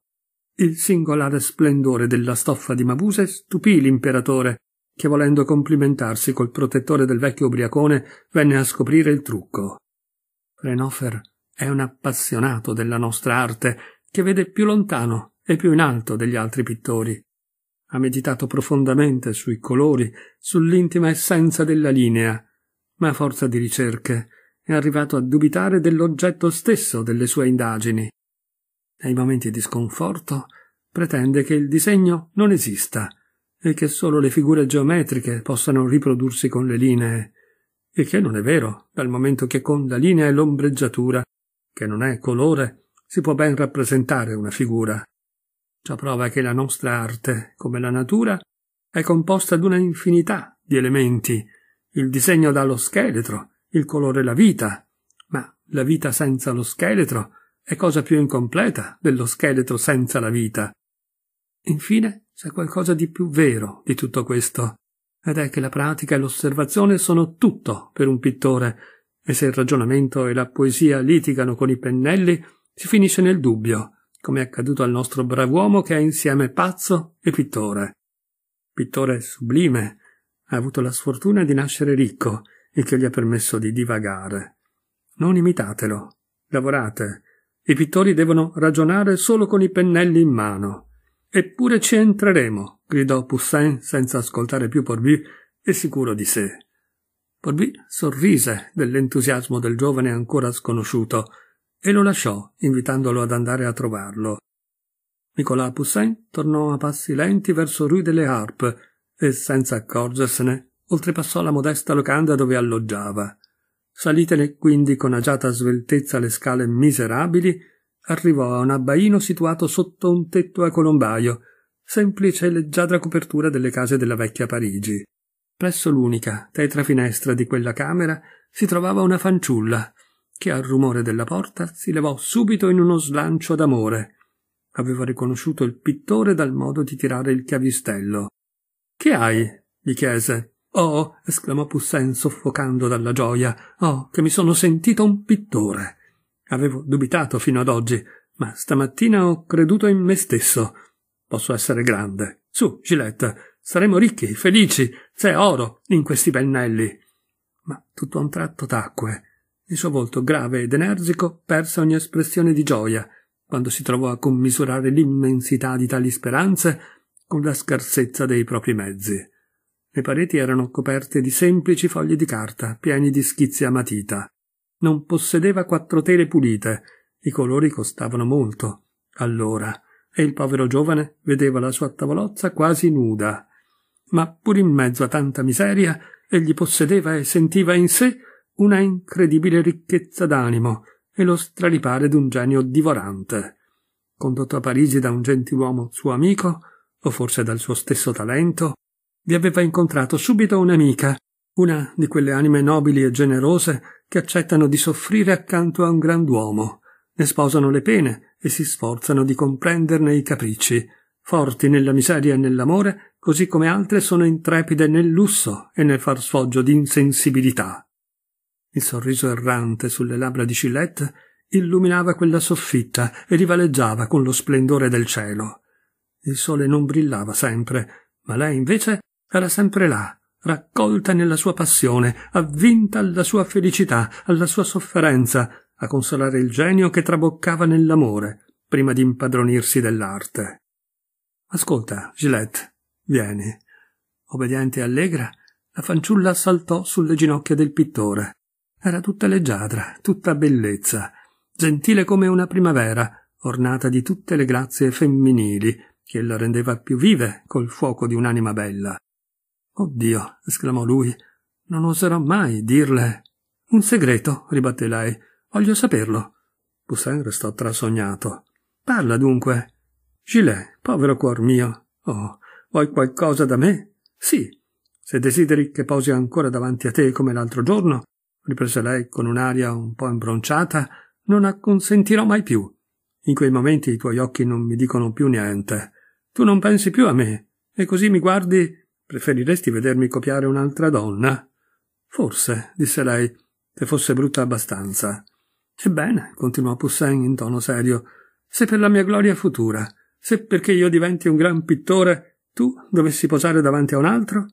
[SPEAKER 1] Il singolare splendore della stoffa di Mabuse stupì l'imperatore, che volendo complimentarsi col protettore del vecchio ubriacone venne a scoprire il trucco. Prenofer è un appassionato della nostra arte che vede più lontano e più in alto degli altri pittori. Ha meditato profondamente sui colori, sull'intima essenza della linea, ma a forza di ricerche è arrivato a dubitare dell'oggetto stesso delle sue indagini. Nei momenti di sconforto pretende che il disegno non esista e che solo le figure geometriche possano riprodursi con le linee il che non è vero, dal momento che con la linea e l'ombreggiatura, che non è colore, si può ben rappresentare una figura. Ciò prova che la nostra arte, come la natura, è composta di una infinità di elementi. Il disegno dà lo scheletro, il colore la vita, ma la vita senza lo scheletro è cosa più incompleta dello scheletro senza la vita. Infine c'è qualcosa di più vero di tutto questo, ed è che la pratica e l'osservazione sono tutto per un pittore, e se il ragionamento e la poesia litigano con i pennelli, si finisce nel dubbio, come è accaduto al nostro brav'uomo che è insieme pazzo e pittore. Pittore sublime, ha avuto la sfortuna di nascere ricco, il che gli ha permesso di divagare. Non imitatelo, lavorate. I pittori devono ragionare solo con i pennelli in mano. Eppure ci entreremo, gridò Poussin senza ascoltare più Porby e sicuro di sé. Porby sorrise dell'entusiasmo del giovane ancora sconosciuto e lo lasciò, invitandolo ad andare a trovarlo. Nicolas Poussin tornò a passi lenti verso Rue delle Harpe e, senza accorgersene, oltrepassò la modesta locanda dove alloggiava. Salitene quindi con agiata sveltezza le scale miserabili Arrivò a un abbaino situato sotto un tetto a colombaio, semplice e leggiadra copertura delle case della vecchia Parigi. Presso l'unica, tetra finestra di quella camera, si trovava una fanciulla, che al rumore della porta si levò subito in uno slancio d'amore. Aveva riconosciuto il pittore dal modo di tirare il chiavistello. Che hai? gli chiese. Oh, esclamò Poussin soffocando dalla gioia. Oh, che mi sono sentito un pittore. Avevo dubitato fino ad oggi, ma stamattina ho creduto in me stesso. Posso essere grande. Su, Gillette, saremo ricchi, felici. C'è oro in questi pennelli. Ma tutto a un tratto tacque. Il suo volto grave ed energico perse ogni espressione di gioia quando si trovò a commisurare l'immensità di tali speranze con la scarsezza dei propri mezzi. Le pareti erano coperte di semplici fogli di carta pieni di schizzi a matita non possedeva quattro tele pulite. I colori costavano molto, allora, e il povero giovane vedeva la sua tavolozza quasi nuda. Ma pur in mezzo a tanta miseria, egli possedeva e sentiva in sé una incredibile ricchezza d'animo e lo straripare d'un genio divorante. Condotto a Parigi da un gentiluomo suo amico, o forse dal suo stesso talento, vi aveva incontrato subito un'amica una di quelle anime nobili e generose che accettano di soffrire accanto a un grand'uomo, ne sposano le pene e si sforzano di comprenderne i capricci, forti nella miseria e nell'amore, così come altre sono intrepide nel lusso e nel far sfoggio di insensibilità. Il sorriso errante sulle labbra di Gillette illuminava quella soffitta e rivaleggiava con lo splendore del cielo. Il sole non brillava sempre, ma lei invece era sempre là, raccolta nella sua passione, avvinta alla sua felicità, alla sua sofferenza, a consolare il genio che traboccava nell'amore, prima di impadronirsi dell'arte. Ascolta, Gillette, vieni. Obbediente e allegra, la fanciulla saltò sulle ginocchia del pittore. Era tutta leggiadra, tutta bellezza, gentile come una primavera, ornata di tutte le grazie femminili, che la rendeva più vive col fuoco di un'anima bella. Oddio, esclamò lui, non oserò mai dirle. Un segreto, ribatté lei. Voglio saperlo. Poussin restò trasognato. Parla dunque. Gilet, povero cuor mio. Oh, vuoi qualcosa da me? Sì. Se desideri che posi ancora davanti a te come l'altro giorno, riprese lei con un'aria un po' imbronciata, non acconsentirò mai più. In quei momenti i tuoi occhi non mi dicono più niente. Tu non pensi più a me, e così mi guardi Preferiresti vedermi copiare un'altra donna? Forse, disse lei, se fosse brutta abbastanza. Ebbene, continuò Poussin in tono serio, se per la mia gloria futura, se perché io diventi un gran pittore, tu dovessi posare davanti a un altro?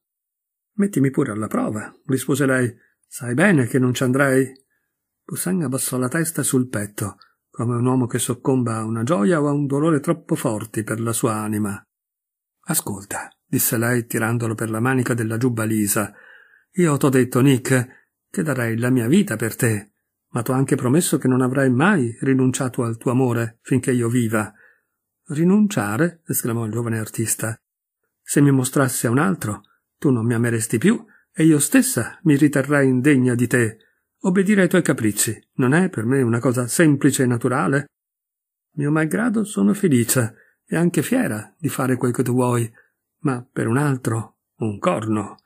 [SPEAKER 1] Mettimi pure alla prova, rispose lei. Sai bene che non ci andrei. Poussin abbassò la testa sul petto, come un uomo che soccomba a una gioia o a un dolore troppo forti per la sua anima. Ascolta, disse lei tirandolo per la manica della giubba lisa. Io t'ho detto, Nick, che darei la mia vita per te, ma t'ho anche promesso che non avrei mai rinunciato al tuo amore finché io viva. Rinunciare? esclamò il giovane artista. Se mi mostrassi a un altro, tu non mi ameresti più e io stessa mi riterrei indegna di te. Obbedire ai tuoi capricci non è per me una cosa semplice e naturale? Mio malgrado sono felice e anche fiera di fare quel che tu vuoi ma per un altro un corno.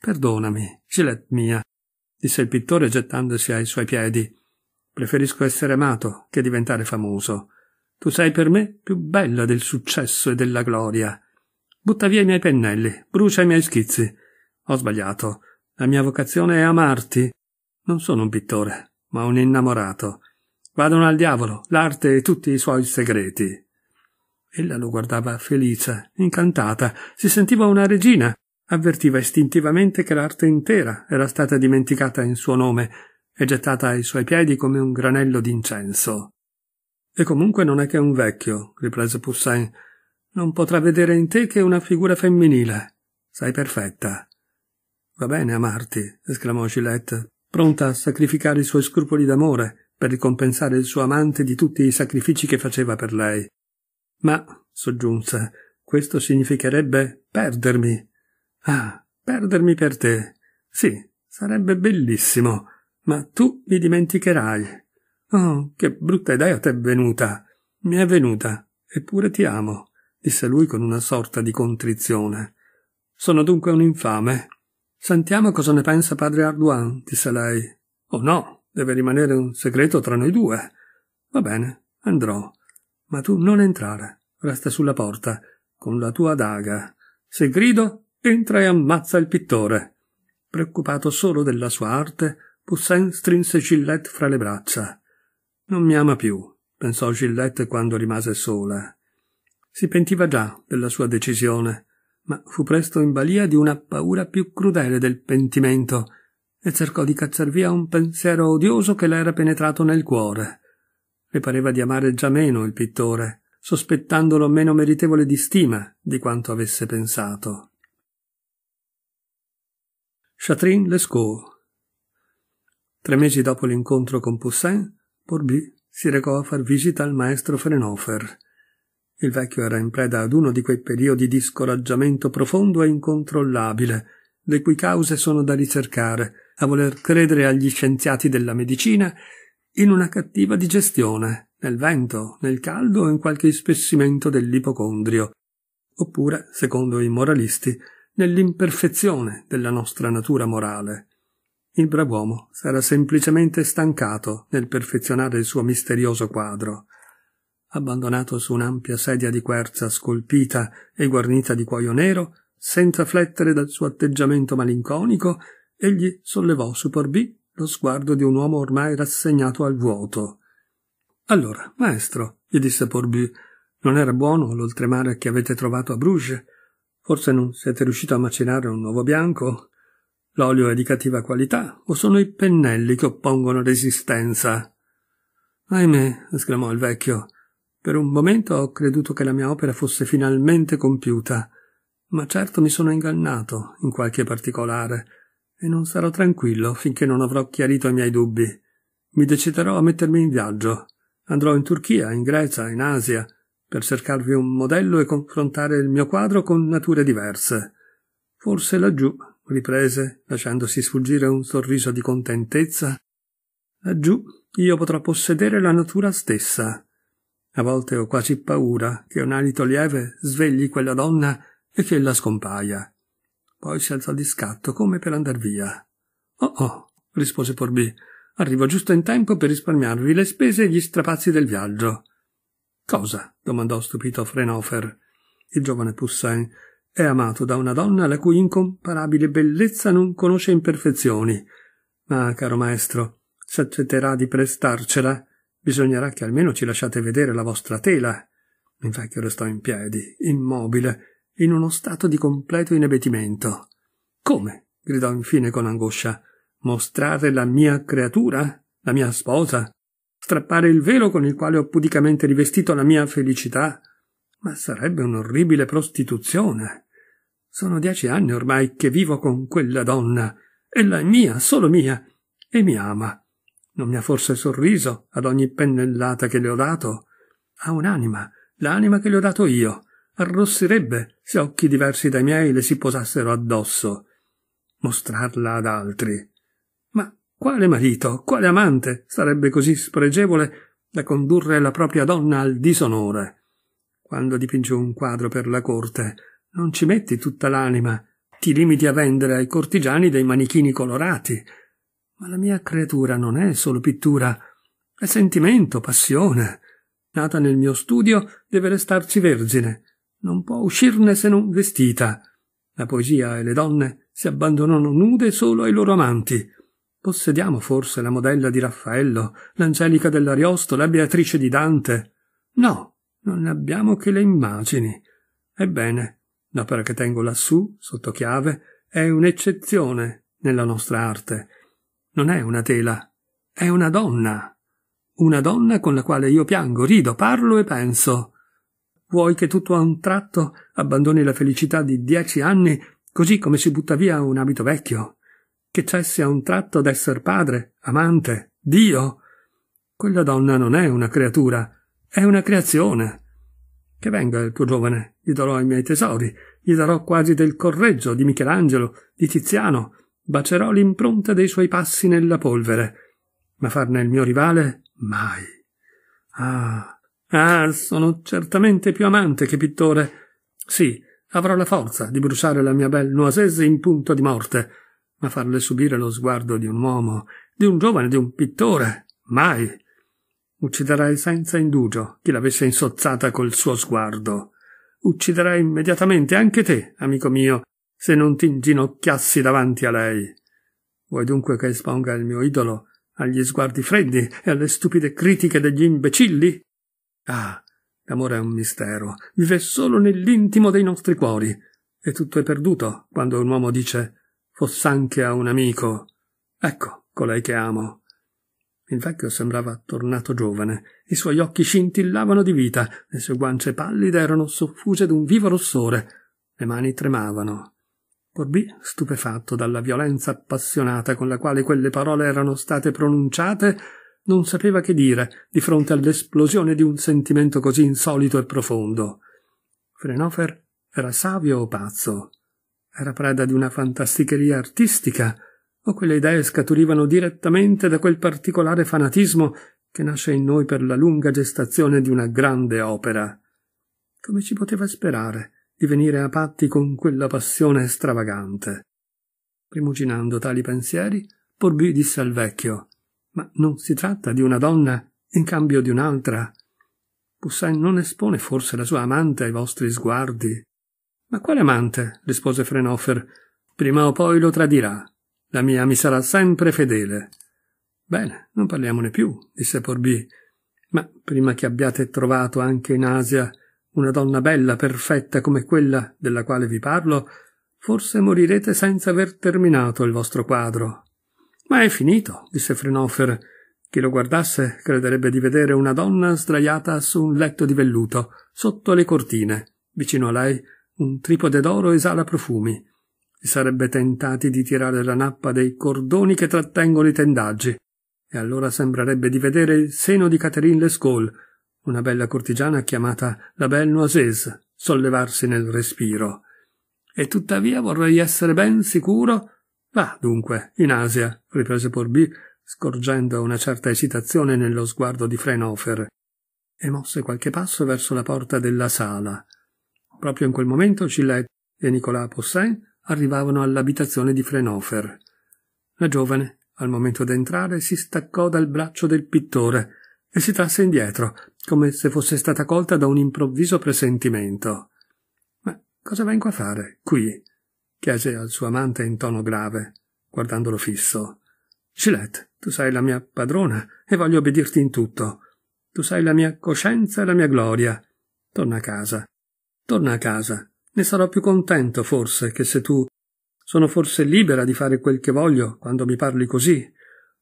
[SPEAKER 1] Perdonami, Gillette mia, disse il pittore gettandosi ai suoi piedi. Preferisco essere amato che diventare famoso. Tu sei per me più bella del successo e della gloria. Butta via i miei pennelli, brucia i miei schizzi. Ho sbagliato. La mia vocazione è amarti. Non sono un pittore, ma un innamorato. Vadano al diavolo l'arte e tutti i suoi segreti. Ella lo guardava felice, incantata, si sentiva una regina, avvertiva istintivamente che l'arte intera era stata dimenticata in suo nome e gettata ai suoi piedi come un granello d'incenso. E comunque non è che un vecchio, riprese Poussin, non potrà vedere in te che una figura femminile. Sei perfetta. Va bene amarti, esclamò Gillette, pronta a sacrificare i suoi scrupoli d'amore per ricompensare il suo amante di tutti i sacrifici che faceva per lei. Ma, soggiunse, questo significherebbe perdermi. Ah, perdermi per te. Sì, sarebbe bellissimo, ma tu mi dimenticherai. Oh, che brutta idea ti è venuta. Mi è venuta, eppure ti amo, disse lui con una sorta di contrizione. Sono dunque un infame. Sentiamo cosa ne pensa padre Arduin, disse lei. Oh no, deve rimanere un segreto tra noi due. Va bene, andrò. Ma tu non entrare. Resta sulla porta, con la tua daga. Se grido, entra e ammazza il pittore. Preoccupato solo della sua arte, Poussin strinse Gillette fra le braccia. Non mi ama più, pensò Gillette quando rimase sola. Si pentiva già della sua decisione, ma fu presto in balia di una paura più crudele del pentimento e cercò di cacciar via un pensiero odioso che le era penetrato nel cuore. Le pareva di amare già meno il pittore, sospettandolo meno meritevole di stima di quanto avesse pensato. Chatrin Lescaut Tre mesi dopo l'incontro con Poussin, Bourby si recò a far visita al maestro Frenofer. Il vecchio era in preda ad uno di quei periodi di scoraggiamento profondo e incontrollabile, le cui cause sono da ricercare, a voler credere agli scienziati della medicina in una cattiva digestione, nel vento, nel caldo o in qualche ispessimento dell'ipocondrio, oppure, secondo i moralisti, nell'imperfezione della nostra natura morale. Il brav'uomo sarà semplicemente stancato nel perfezionare il suo misterioso quadro. Abbandonato su un'ampia sedia di querza scolpita e guarnita di cuoio nero, senza flettere dal suo atteggiamento malinconico, egli sollevò su Porbì lo sguardo di un uomo ormai rassegnato al vuoto. Allora, maestro, gli disse Porbu, non era buono l'oltremare che avete trovato a Bruges? Forse non siete riuscito a macinare un nuovo bianco? L'olio è di cattiva qualità o sono i pennelli che oppongono resistenza? Ahimè, esclamò il vecchio, per un momento ho creduto che la mia opera fosse finalmente compiuta, ma certo mi sono ingannato in qualche particolare e non sarò tranquillo finché non avrò chiarito i miei dubbi. Mi deciderò a mettermi in viaggio. Andrò in Turchia, in Grecia, in Asia, per cercarvi un modello e confrontare il mio quadro con nature diverse. Forse laggiù, riprese, lasciandosi sfuggire un sorriso di contentezza, laggiù io potrò possedere la natura stessa. A volte ho quasi paura che un alito lieve svegli quella donna e che ella scompaia. Poi si alzò di scatto, come per andar via. Oh oh, rispose Porby. Arrivo giusto in tempo per risparmiarvi le spese e gli strapazzi del viaggio. Cosa? domandò stupito Frenofer. Il giovane Poussin è amato da una donna la cui incomparabile bellezza non conosce imperfezioni. Ma, caro maestro, se accetterà di prestarcela, bisognerà che almeno ci lasciate vedere la vostra tela. Il vecchio restò in piedi, immobile, in uno stato di completo inebetimento. Come? gridò infine con angoscia. Mostrare la mia creatura? La mia sposa? Strappare il velo con il quale ho pudicamente rivestito la mia felicità? Ma sarebbe un'orribile prostituzione. Sono dieci anni ormai che vivo con quella donna. Ella è mia, solo mia, e mi ama. Non mi ha forse sorriso ad ogni pennellata che le ho dato? Ha un'anima, l'anima che le ho dato io arrossirebbe se occhi diversi dai miei le si posassero addosso. Mostrarla ad altri. Ma quale marito, quale amante sarebbe così spregevole da condurre la propria donna al disonore? Quando dipingi un quadro per la corte, non ci metti tutta l'anima, ti limiti a vendere ai cortigiani dei manichini colorati. Ma la mia creatura non è solo pittura, è sentimento, passione. Nata nel mio studio, deve restarci vergine, non può uscirne se non vestita. La poesia e le donne si abbandonano nude solo ai loro amanti. Possediamo forse la modella di Raffaello, l'Angelica dell'Ariosto, la Beatrice di Dante? No, non ne abbiamo che le immagini. Ebbene, l'opera che tengo lassù, sotto chiave, è un'eccezione nella nostra arte. Non è una tela, è una donna. Una donna con la quale io piango, rido, parlo e penso. Vuoi che tutto a un tratto abbandoni la felicità di dieci anni, così come si butta via un abito vecchio? Che cessi a un tratto d'esser padre, amante, Dio? Quella donna non è una creatura, è una creazione. Che venga il tuo giovane, gli darò i miei tesori, gli darò quasi del correggio di Michelangelo, di Tiziano, bacerò l'impronta dei suoi passi nella polvere, ma farne il mio rivale mai. Ah, Ah, sono certamente più amante che pittore. Sì, avrò la forza di bruciare la mia belle noisese in punto di morte, ma farle subire lo sguardo di un uomo, di un giovane, di un pittore, mai. Ucciderai senza indugio chi l'avesse insozzata col suo sguardo. Ucciderai immediatamente anche te, amico mio, se non ti inginocchiassi davanti a lei. Vuoi dunque che esponga il mio idolo agli sguardi freddi e alle stupide critiche degli imbecilli? Ah, l'amore è un mistero, vive solo nell'intimo dei nostri cuori. E tutto è perduto quando un uomo dice foss'anche a un amico. Ecco colei che amo. Il vecchio sembrava tornato giovane, i suoi occhi scintillavano di vita, le sue guance pallide erano soffuse d'un vivo rossore, le mani tremavano. Corbì, stupefatto dalla violenza appassionata con la quale quelle parole erano state pronunciate, non sapeva che dire di fronte all'esplosione di un sentimento così insolito e profondo. Frenofer era savio o pazzo? Era preda di una fantasticheria artistica? O quelle idee scaturivano direttamente da quel particolare fanatismo che nasce in noi per la lunga gestazione di una grande opera? Come ci poteva sperare di venire a patti con quella passione stravagante? Rimuginando tali pensieri, Porbì disse al vecchio ma non si tratta di una donna in cambio di un'altra. Poussin non espone forse la sua amante ai vostri sguardi. Ma quale amante? rispose Frenofer. Prima o poi lo tradirà. La mia mi sarà sempre fedele. Bene, non parliamone più, disse Porby. Ma prima che abbiate trovato anche in Asia una donna bella, perfetta come quella della quale vi parlo, forse morirete senza aver terminato il vostro quadro. Ma è finito, disse Frenofer. Chi lo guardasse crederebbe di vedere una donna sdraiata su un letto di velluto, sotto le cortine. Vicino a lei un tripode d'oro esala profumi. Si sarebbe tentati di tirare la nappa dei cordoni che trattengono i tendaggi. E allora sembrerebbe di vedere il seno di Catherine Lescaut, una bella cortigiana chiamata la Belle Noisaise, sollevarsi nel respiro. E tuttavia vorrei essere ben sicuro Va, dunque, in Asia, riprese Porby, scorgendo una certa esitazione nello sguardo di Frenofer, e mosse qualche passo verso la porta della sala. Proprio in quel momento Gillette e Nicolas Poussin arrivavano all'abitazione di Frenofer. La giovane, al momento d'entrare, si staccò dal braccio del pittore e si trasse indietro, come se fosse stata colta da un improvviso presentimento. Ma cosa vengo a fare qui? chiese al suo amante in tono grave, guardandolo fisso. Gillette, tu sei la mia padrona e voglio obbedirti in tutto. Tu sei la mia coscienza e la mia gloria. Torna a casa. Torna a casa. Ne sarò più contento, forse, che se tu. Sono forse libera di fare quel che voglio quando mi parli così.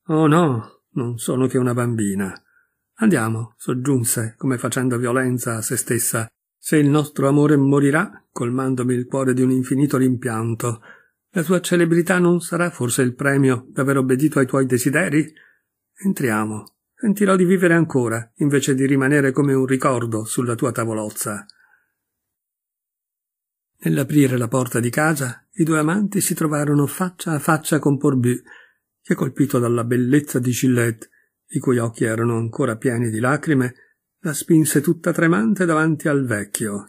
[SPEAKER 1] Oh no, non sono che una bambina. Andiamo, soggiunse, come facendo violenza a se stessa, se il nostro amore morirà, colmandomi il cuore di un infinito rimpianto, la tua celebrità non sarà forse il premio d'aver obbedito ai tuoi desideri? Entriamo. Sentirò di vivere ancora, invece di rimanere come un ricordo sulla tua tavolozza. Nell'aprire la porta di casa, i due amanti si trovarono faccia a faccia con Porbu, che colpito dalla bellezza di Gillette, i cui occhi erano ancora pieni di lacrime, la spinse tutta tremante davanti al vecchio.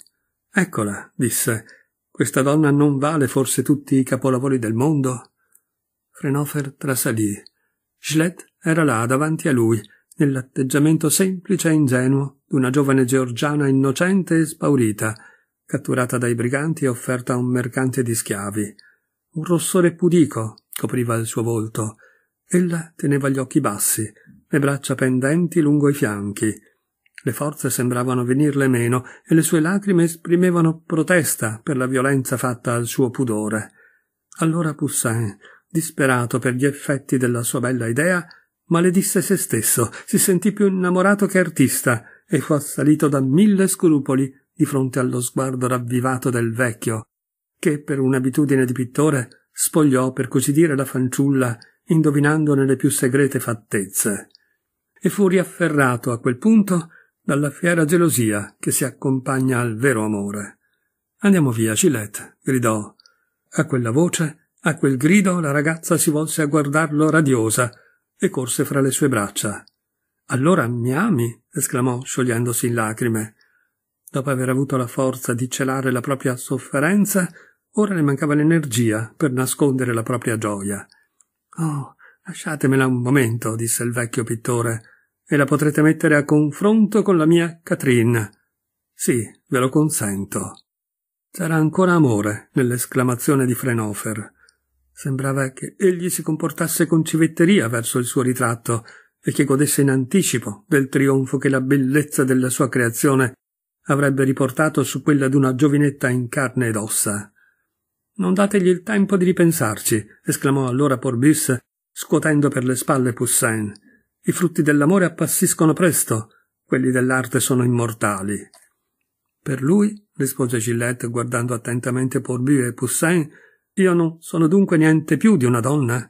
[SPEAKER 1] Eccola, disse. Questa donna non vale forse tutti i capolavori del mondo? Frenofer trasalì. Schlet era là davanti a lui, nell'atteggiamento semplice e ingenuo d'una giovane georgiana innocente e spaurita, catturata dai briganti e offerta a un mercante di schiavi. Un rossore pudico copriva il suo volto. Ella teneva gli occhi bassi, le braccia pendenti lungo i fianchi, le forze sembravano venirle meno e le sue lacrime esprimevano protesta per la violenza fatta al suo pudore. Allora Poussin, disperato per gli effetti della sua bella idea, maledisse se stesso, si sentì più innamorato che artista e fu assalito da mille scrupoli di fronte allo sguardo ravvivato del vecchio, che per un'abitudine di pittore spogliò per così dire la fanciulla, indovinandone le più segrete fattezze. E fu riafferrato a quel punto dalla fiera gelosia che si accompagna al vero amore. Andiamo via, Gillette, gridò. A quella voce, a quel grido, la ragazza si volse a guardarlo radiosa e corse fra le sue braccia. Allora mi ami? esclamò, sciogliendosi in lacrime. Dopo aver avuto la forza di celare la propria sofferenza, ora le mancava l'energia per nascondere la propria gioia. Oh, lasciatemela un momento, disse il vecchio pittore e la potrete mettere a confronto con la mia Catherine. Sì, ve lo consento. C'era ancora amore nell'esclamazione di Frenofer. Sembrava che egli si comportasse con civetteria verso il suo ritratto e che godesse in anticipo del trionfo che la bellezza della sua creazione avrebbe riportato su quella d'una giovinetta in carne ed ossa. Non dategli il tempo di ripensarci, esclamò allora Porbis, scuotendo per le spalle Poussin. I frutti dell'amore appassiscono presto, quelli dell'arte sono immortali. Per lui, rispose Gillette guardando attentamente Porbi e Poussin, io non sono dunque niente più di una donna.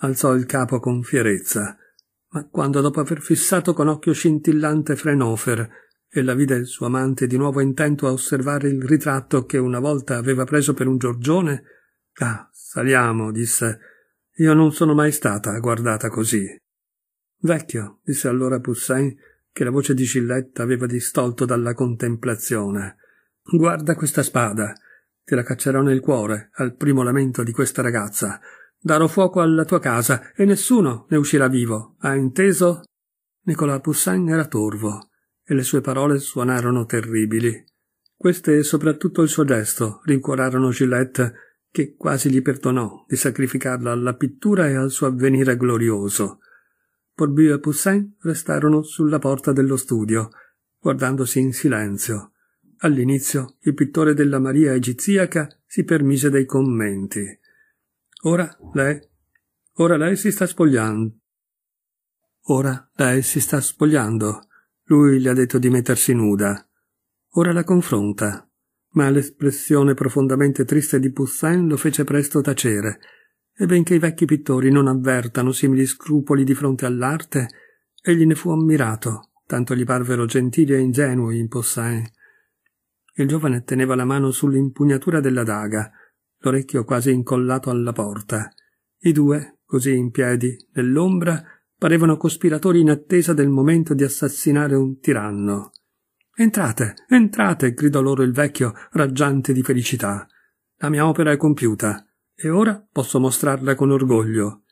[SPEAKER 1] Alzò il capo con fierezza, ma quando dopo aver fissato con occhio scintillante Frenofer la vide il suo amante di nuovo intento a osservare il ritratto che una volta aveva preso per un giorgione, ah, saliamo, disse, io non sono mai stata guardata così. Vecchio, disse allora Poussin, che la voce di Gillette aveva distolto dalla contemplazione. Guarda questa spada. Te la caccerò nel cuore, al primo lamento di questa ragazza. Darò fuoco alla tua casa e nessuno ne uscirà vivo. Hai inteso? Nicolà Poussin era torvo e le sue parole suonarono terribili. Queste e soprattutto il suo gesto rincuorarono Gillette, che quasi gli perdonò di sacrificarla alla pittura e al suo avvenire glorioso. Porbieu e Poussin restarono sulla porta dello studio, guardandosi in silenzio. All'inizio il pittore della Maria egiziaca si permise dei commenti. Ora lei, ora lei si sta spogliando. Ora lei si sta spogliando. Lui le ha detto di mettersi nuda. Ora la confronta. Ma l'espressione profondamente triste di Poussin lo fece presto tacere e benché i vecchi pittori non avvertano simili scrupoli di fronte all'arte, egli ne fu ammirato, tanto gli parvero gentili e ingenui in Possain. Il giovane teneva la mano sull'impugnatura della daga, l'orecchio quasi incollato alla porta. I due, così in piedi, nell'ombra, parevano cospiratori in attesa del momento di assassinare un tiranno. Entrate, entrate, gridò loro il vecchio, raggiante di felicità. La mia opera è compiuta e ora posso mostrarla con orgoglio.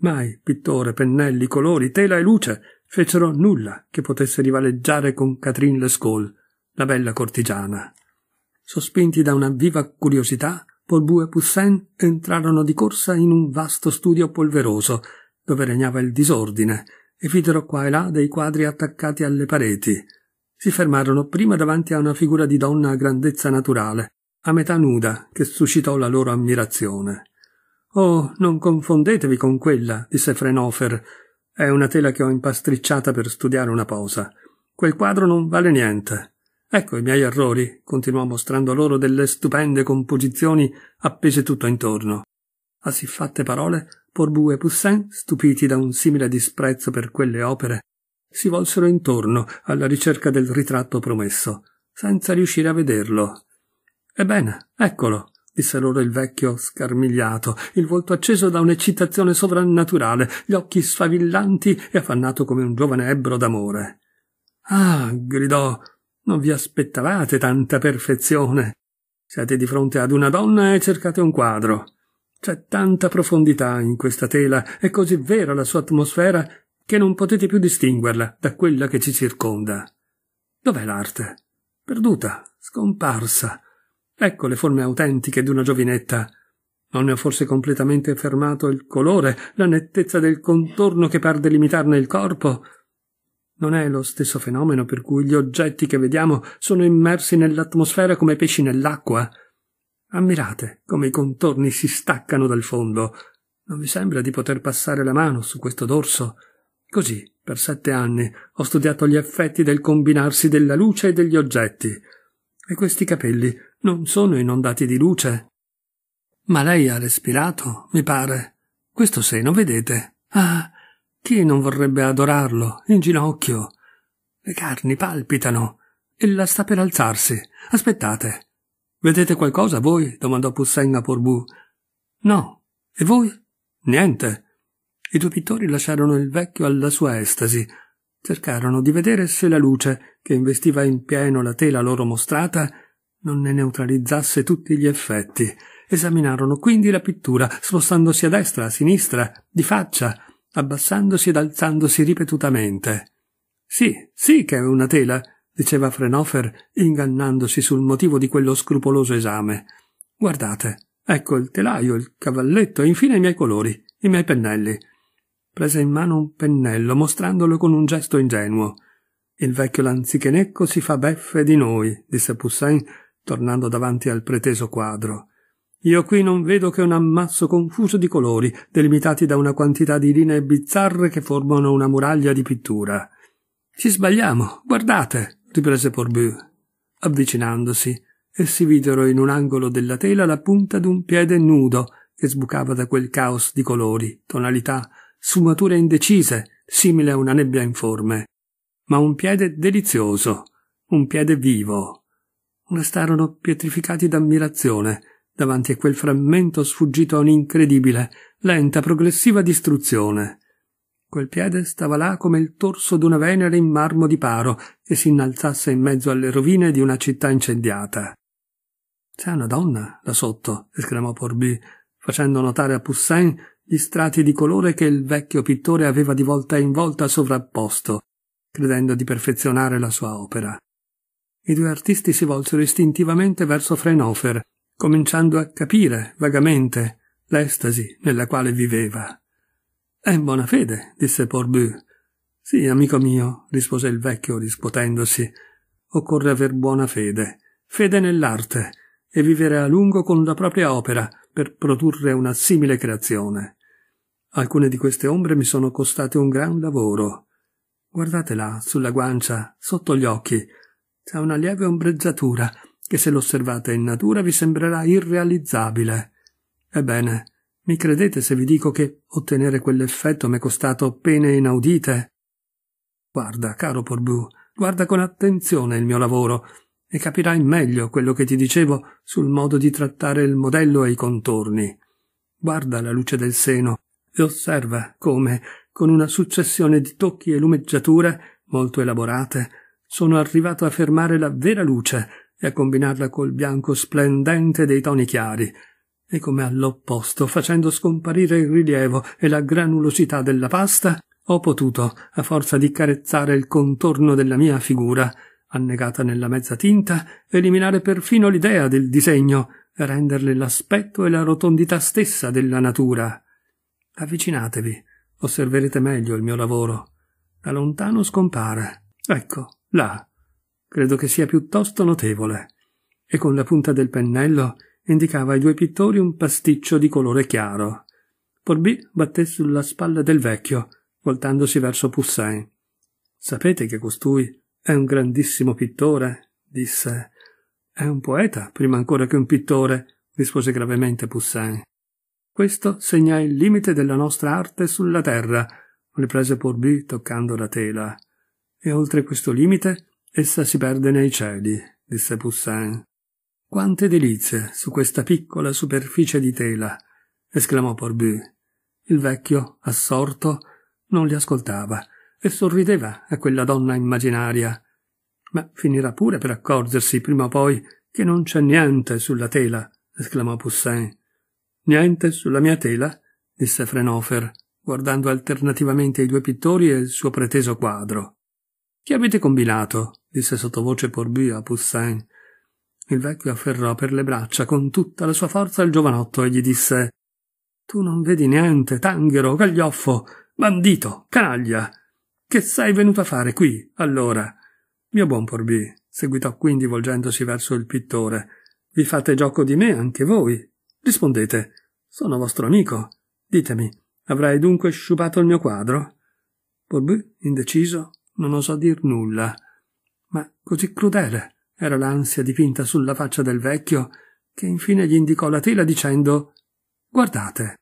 [SPEAKER 1] Mai pittore, pennelli, colori, tela e luce fecero nulla che potesse rivaleggiare con Catherine Lescaut, la bella cortigiana. Sospinti da una viva curiosità, Polbu e Poussin entrarono di corsa in un vasto studio polveroso, dove regnava il disordine, e videro qua e là dei quadri attaccati alle pareti. Si fermarono prima davanti a una figura di donna a grandezza naturale, a metà nuda che suscitò la loro ammirazione. Oh, non confondetevi con quella, disse Frenofer. È una tela che ho impastricciata per studiare una posa. Quel quadro non vale niente. Ecco i miei errori, continuò mostrando loro delle stupende composizioni appese tutto intorno. A siffatte parole, Porbu e Poussin, stupiti da un simile disprezzo per quelle opere, si volsero intorno alla ricerca del ritratto promesso, senza riuscire a vederlo. Ebbene, eccolo, disse loro il vecchio scarmigliato, il volto acceso da un'eccitazione sovrannaturale, gli occhi sfavillanti e affannato come un giovane ebbro d'amore. Ah, gridò, non vi aspettavate tanta perfezione. Siete di fronte ad una donna e cercate un quadro. C'è tanta profondità in questa tela, è così vera la sua atmosfera che non potete più distinguerla da quella che ci circonda. Dov'è l'arte? Perduta, scomparsa, Ecco le forme autentiche di una giovinetta. Non ne ho forse completamente fermato il colore, la nettezza del contorno che par delimitarne il corpo? Non è lo stesso fenomeno per cui gli oggetti che vediamo sono immersi nell'atmosfera come pesci nell'acqua? Ammirate come i contorni si staccano dal fondo. Non vi sembra di poter passare la mano su questo dorso? Così, per sette anni, ho studiato gli effetti del combinarsi della luce e degli oggetti. E questi capelli non sono inondati di luce. Ma lei ha respirato, mi pare. Questo seno, vedete? Ah, chi non vorrebbe adorarlo, in ginocchio? Le carni palpitano. Ella sta per alzarsi. Aspettate. Vedete qualcosa voi? domandò Pussenga Porbù. No. E voi? Niente. I due pittori lasciarono il vecchio alla sua estasi. Cercarono di vedere se la luce, che investiva in pieno la tela loro mostrata, non ne neutralizzasse tutti gli effetti. Esaminarono quindi la pittura, spostandosi a destra, a sinistra, di faccia, abbassandosi ed alzandosi ripetutamente. Sì, sì che è una tela, diceva Frenofer, ingannandosi sul motivo di quello scrupoloso esame. Guardate, ecco il telaio, il cavalletto e infine i miei colori, i miei pennelli. Prese in mano un pennello, mostrandolo con un gesto ingenuo. Il vecchio lanzichenecco si fa beffe di noi, disse Poussin, tornando davanti al preteso quadro. Io qui non vedo che un ammasso confuso di colori, delimitati da una quantità di linee bizzarre che formano una muraglia di pittura. Ci sbagliamo, guardate, riprese Porbu, avvicinandosi, e si videro in un angolo della tela la punta d'un piede nudo che sbucava da quel caos di colori, tonalità, sfumature indecise, simile a una nebbia informe. Ma un piede delizioso, un piede vivo, restarono pietrificati d'ammirazione davanti a quel frammento sfuggito a un'incredibile, lenta, progressiva distruzione. Quel piede stava là come il torso d'una Venere in marmo di paro che si innalzasse in mezzo alle rovine di una città incendiata. C'è una donna là sotto, esclamò Porby, facendo notare a Poussin gli strati di colore che il vecchio pittore aveva di volta in volta sovrapposto, credendo di perfezionare la sua opera. I due artisti si volsero istintivamente verso Fraunhofer, cominciando a capire vagamente l'estasi nella quale viveva. È in buona fede, disse Porbu. Sì, amico mio, rispose il vecchio riscuotendosi. Occorre aver buona fede, fede nell'arte, e vivere a lungo con la propria opera per produrre una simile creazione. Alcune di queste ombre mi sono costate un gran lavoro. Guardate là, sulla guancia, sotto gli occhi, ha una lieve ombreggiatura che se l'osservate in natura vi sembrerà irrealizzabile. Ebbene, mi credete se vi dico che ottenere quell'effetto m'è costato pene inaudite? Guarda, caro Porbu, guarda con attenzione il mio lavoro e capirai meglio quello che ti dicevo sul modo di trattare il modello e i contorni. Guarda la luce del seno e osserva come, con una successione di tocchi e lumeggiature molto elaborate, sono arrivato a fermare la vera luce e a combinarla col bianco splendente dei toni chiari, e come all'opposto, facendo scomparire il rilievo e la granulosità della pasta, ho potuto, a forza di carezzare il contorno della mia figura, annegata nella mezza tinta, eliminare perfino l'idea del disegno e renderle l'aspetto e la rotondità stessa della natura. Avvicinatevi, osserverete meglio il mio lavoro. Da lontano scompare. Ecco, Là, credo che sia piuttosto notevole. E con la punta del pennello indicava ai due pittori un pasticcio di colore chiaro. Porby batté sulla spalla del vecchio, voltandosi verso Poussin. Sapete che costui è un grandissimo pittore, disse. È un poeta, prima ancora che un pittore, rispose gravemente Poussin. Questo segna il limite della nostra arte sulla terra, riprese Porby toccando la tela e oltre questo limite essa si perde nei cieli, disse Poussin. Quante delizie su questa piccola superficie di tela, esclamò Porbu. Il vecchio, assorto, non li ascoltava e sorrideva a quella donna immaginaria. Ma finirà pure per accorgersi prima o poi che non c'è niente sulla tela, esclamò Poussin. Niente sulla mia tela? disse Frenofer, guardando alternativamente i due pittori e il suo preteso quadro. Che avete combinato? disse sottovoce Porbu a Poussin. Il vecchio afferrò per le braccia con tutta la sua forza il giovanotto e gli disse Tu non vedi niente, tanghero, gaglioffo, bandito, canaglia. Che sei venuto a fare qui, allora? Mio buon Porbu, seguitò quindi volgendosi verso il pittore. Vi fate gioco di me anche voi? Rispondete. Sono vostro amico. Ditemi, avrai dunque sciupato il mio quadro? Porbu, indeciso, non osò dir nulla, ma così crudele era l'ansia dipinta sulla faccia del vecchio che infine gli indicò la tela dicendo Guardate.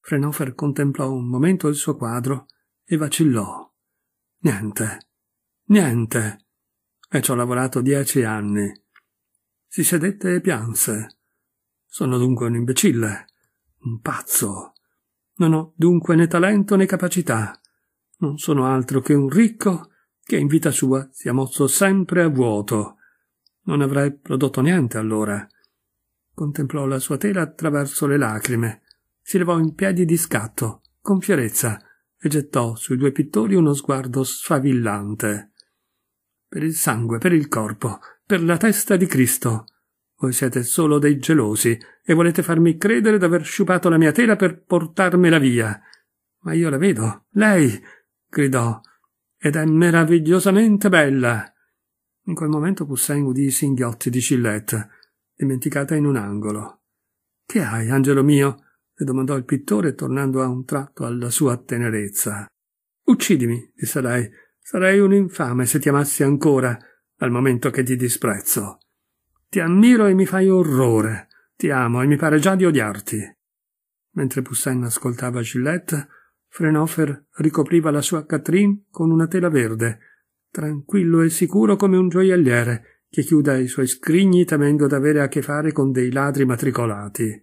[SPEAKER 1] Frenofer contemplò un momento il suo quadro e vacillò. Niente. Niente. E ci ho lavorato dieci anni. Si sedette e pianse. Sono dunque un imbecille, un pazzo. Non ho dunque né talento né capacità non sono altro che un ricco che in vita sua si è mosso sempre a vuoto. Non avrei prodotto niente allora. Contemplò la sua tela attraverso le lacrime, si levò in piedi di scatto, con fierezza, e gettò sui due pittori uno sguardo sfavillante. Per il sangue, per il corpo, per la testa di Cristo. Voi siete solo dei gelosi e volete farmi credere d'aver sciupato la mia tela per portarmela via. Ma io la vedo, lei, gridò, ed è meravigliosamente bella. In quel momento Poussin udì i singhiotti di Gillette, dimenticata in un angolo. Che hai, angelo mio? le domandò il pittore, tornando a un tratto alla sua tenerezza. Uccidimi, disse lei. Sarei un infame se ti amassi ancora, dal momento che ti disprezzo. Ti ammiro e mi fai orrore. Ti amo e mi pare già di odiarti. Mentre Poussin ascoltava Gillette, Frenofer ricopriva la sua Catherine con una tela verde, tranquillo e sicuro come un gioielliere che chiuda i suoi scrigni temendo d'avere a che fare con dei ladri matricolati.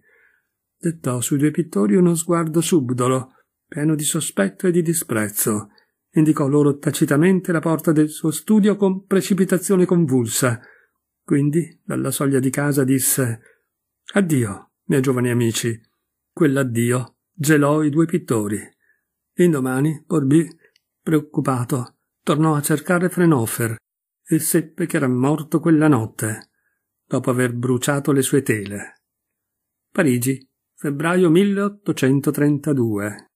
[SPEAKER 1] Dettò sui due pittori uno sguardo subdolo, pieno di sospetto e di disprezzo. Indicò loro tacitamente la porta del suo studio con precipitazione convulsa. Quindi, dalla soglia di casa, disse Addio, miei giovani amici. Quell'addio gelò i due pittori. L'indomani, Borbì, preoccupato, tornò a cercare Frenofer e seppe che era morto quella notte, dopo aver bruciato le sue tele. Parigi, febbraio 1832.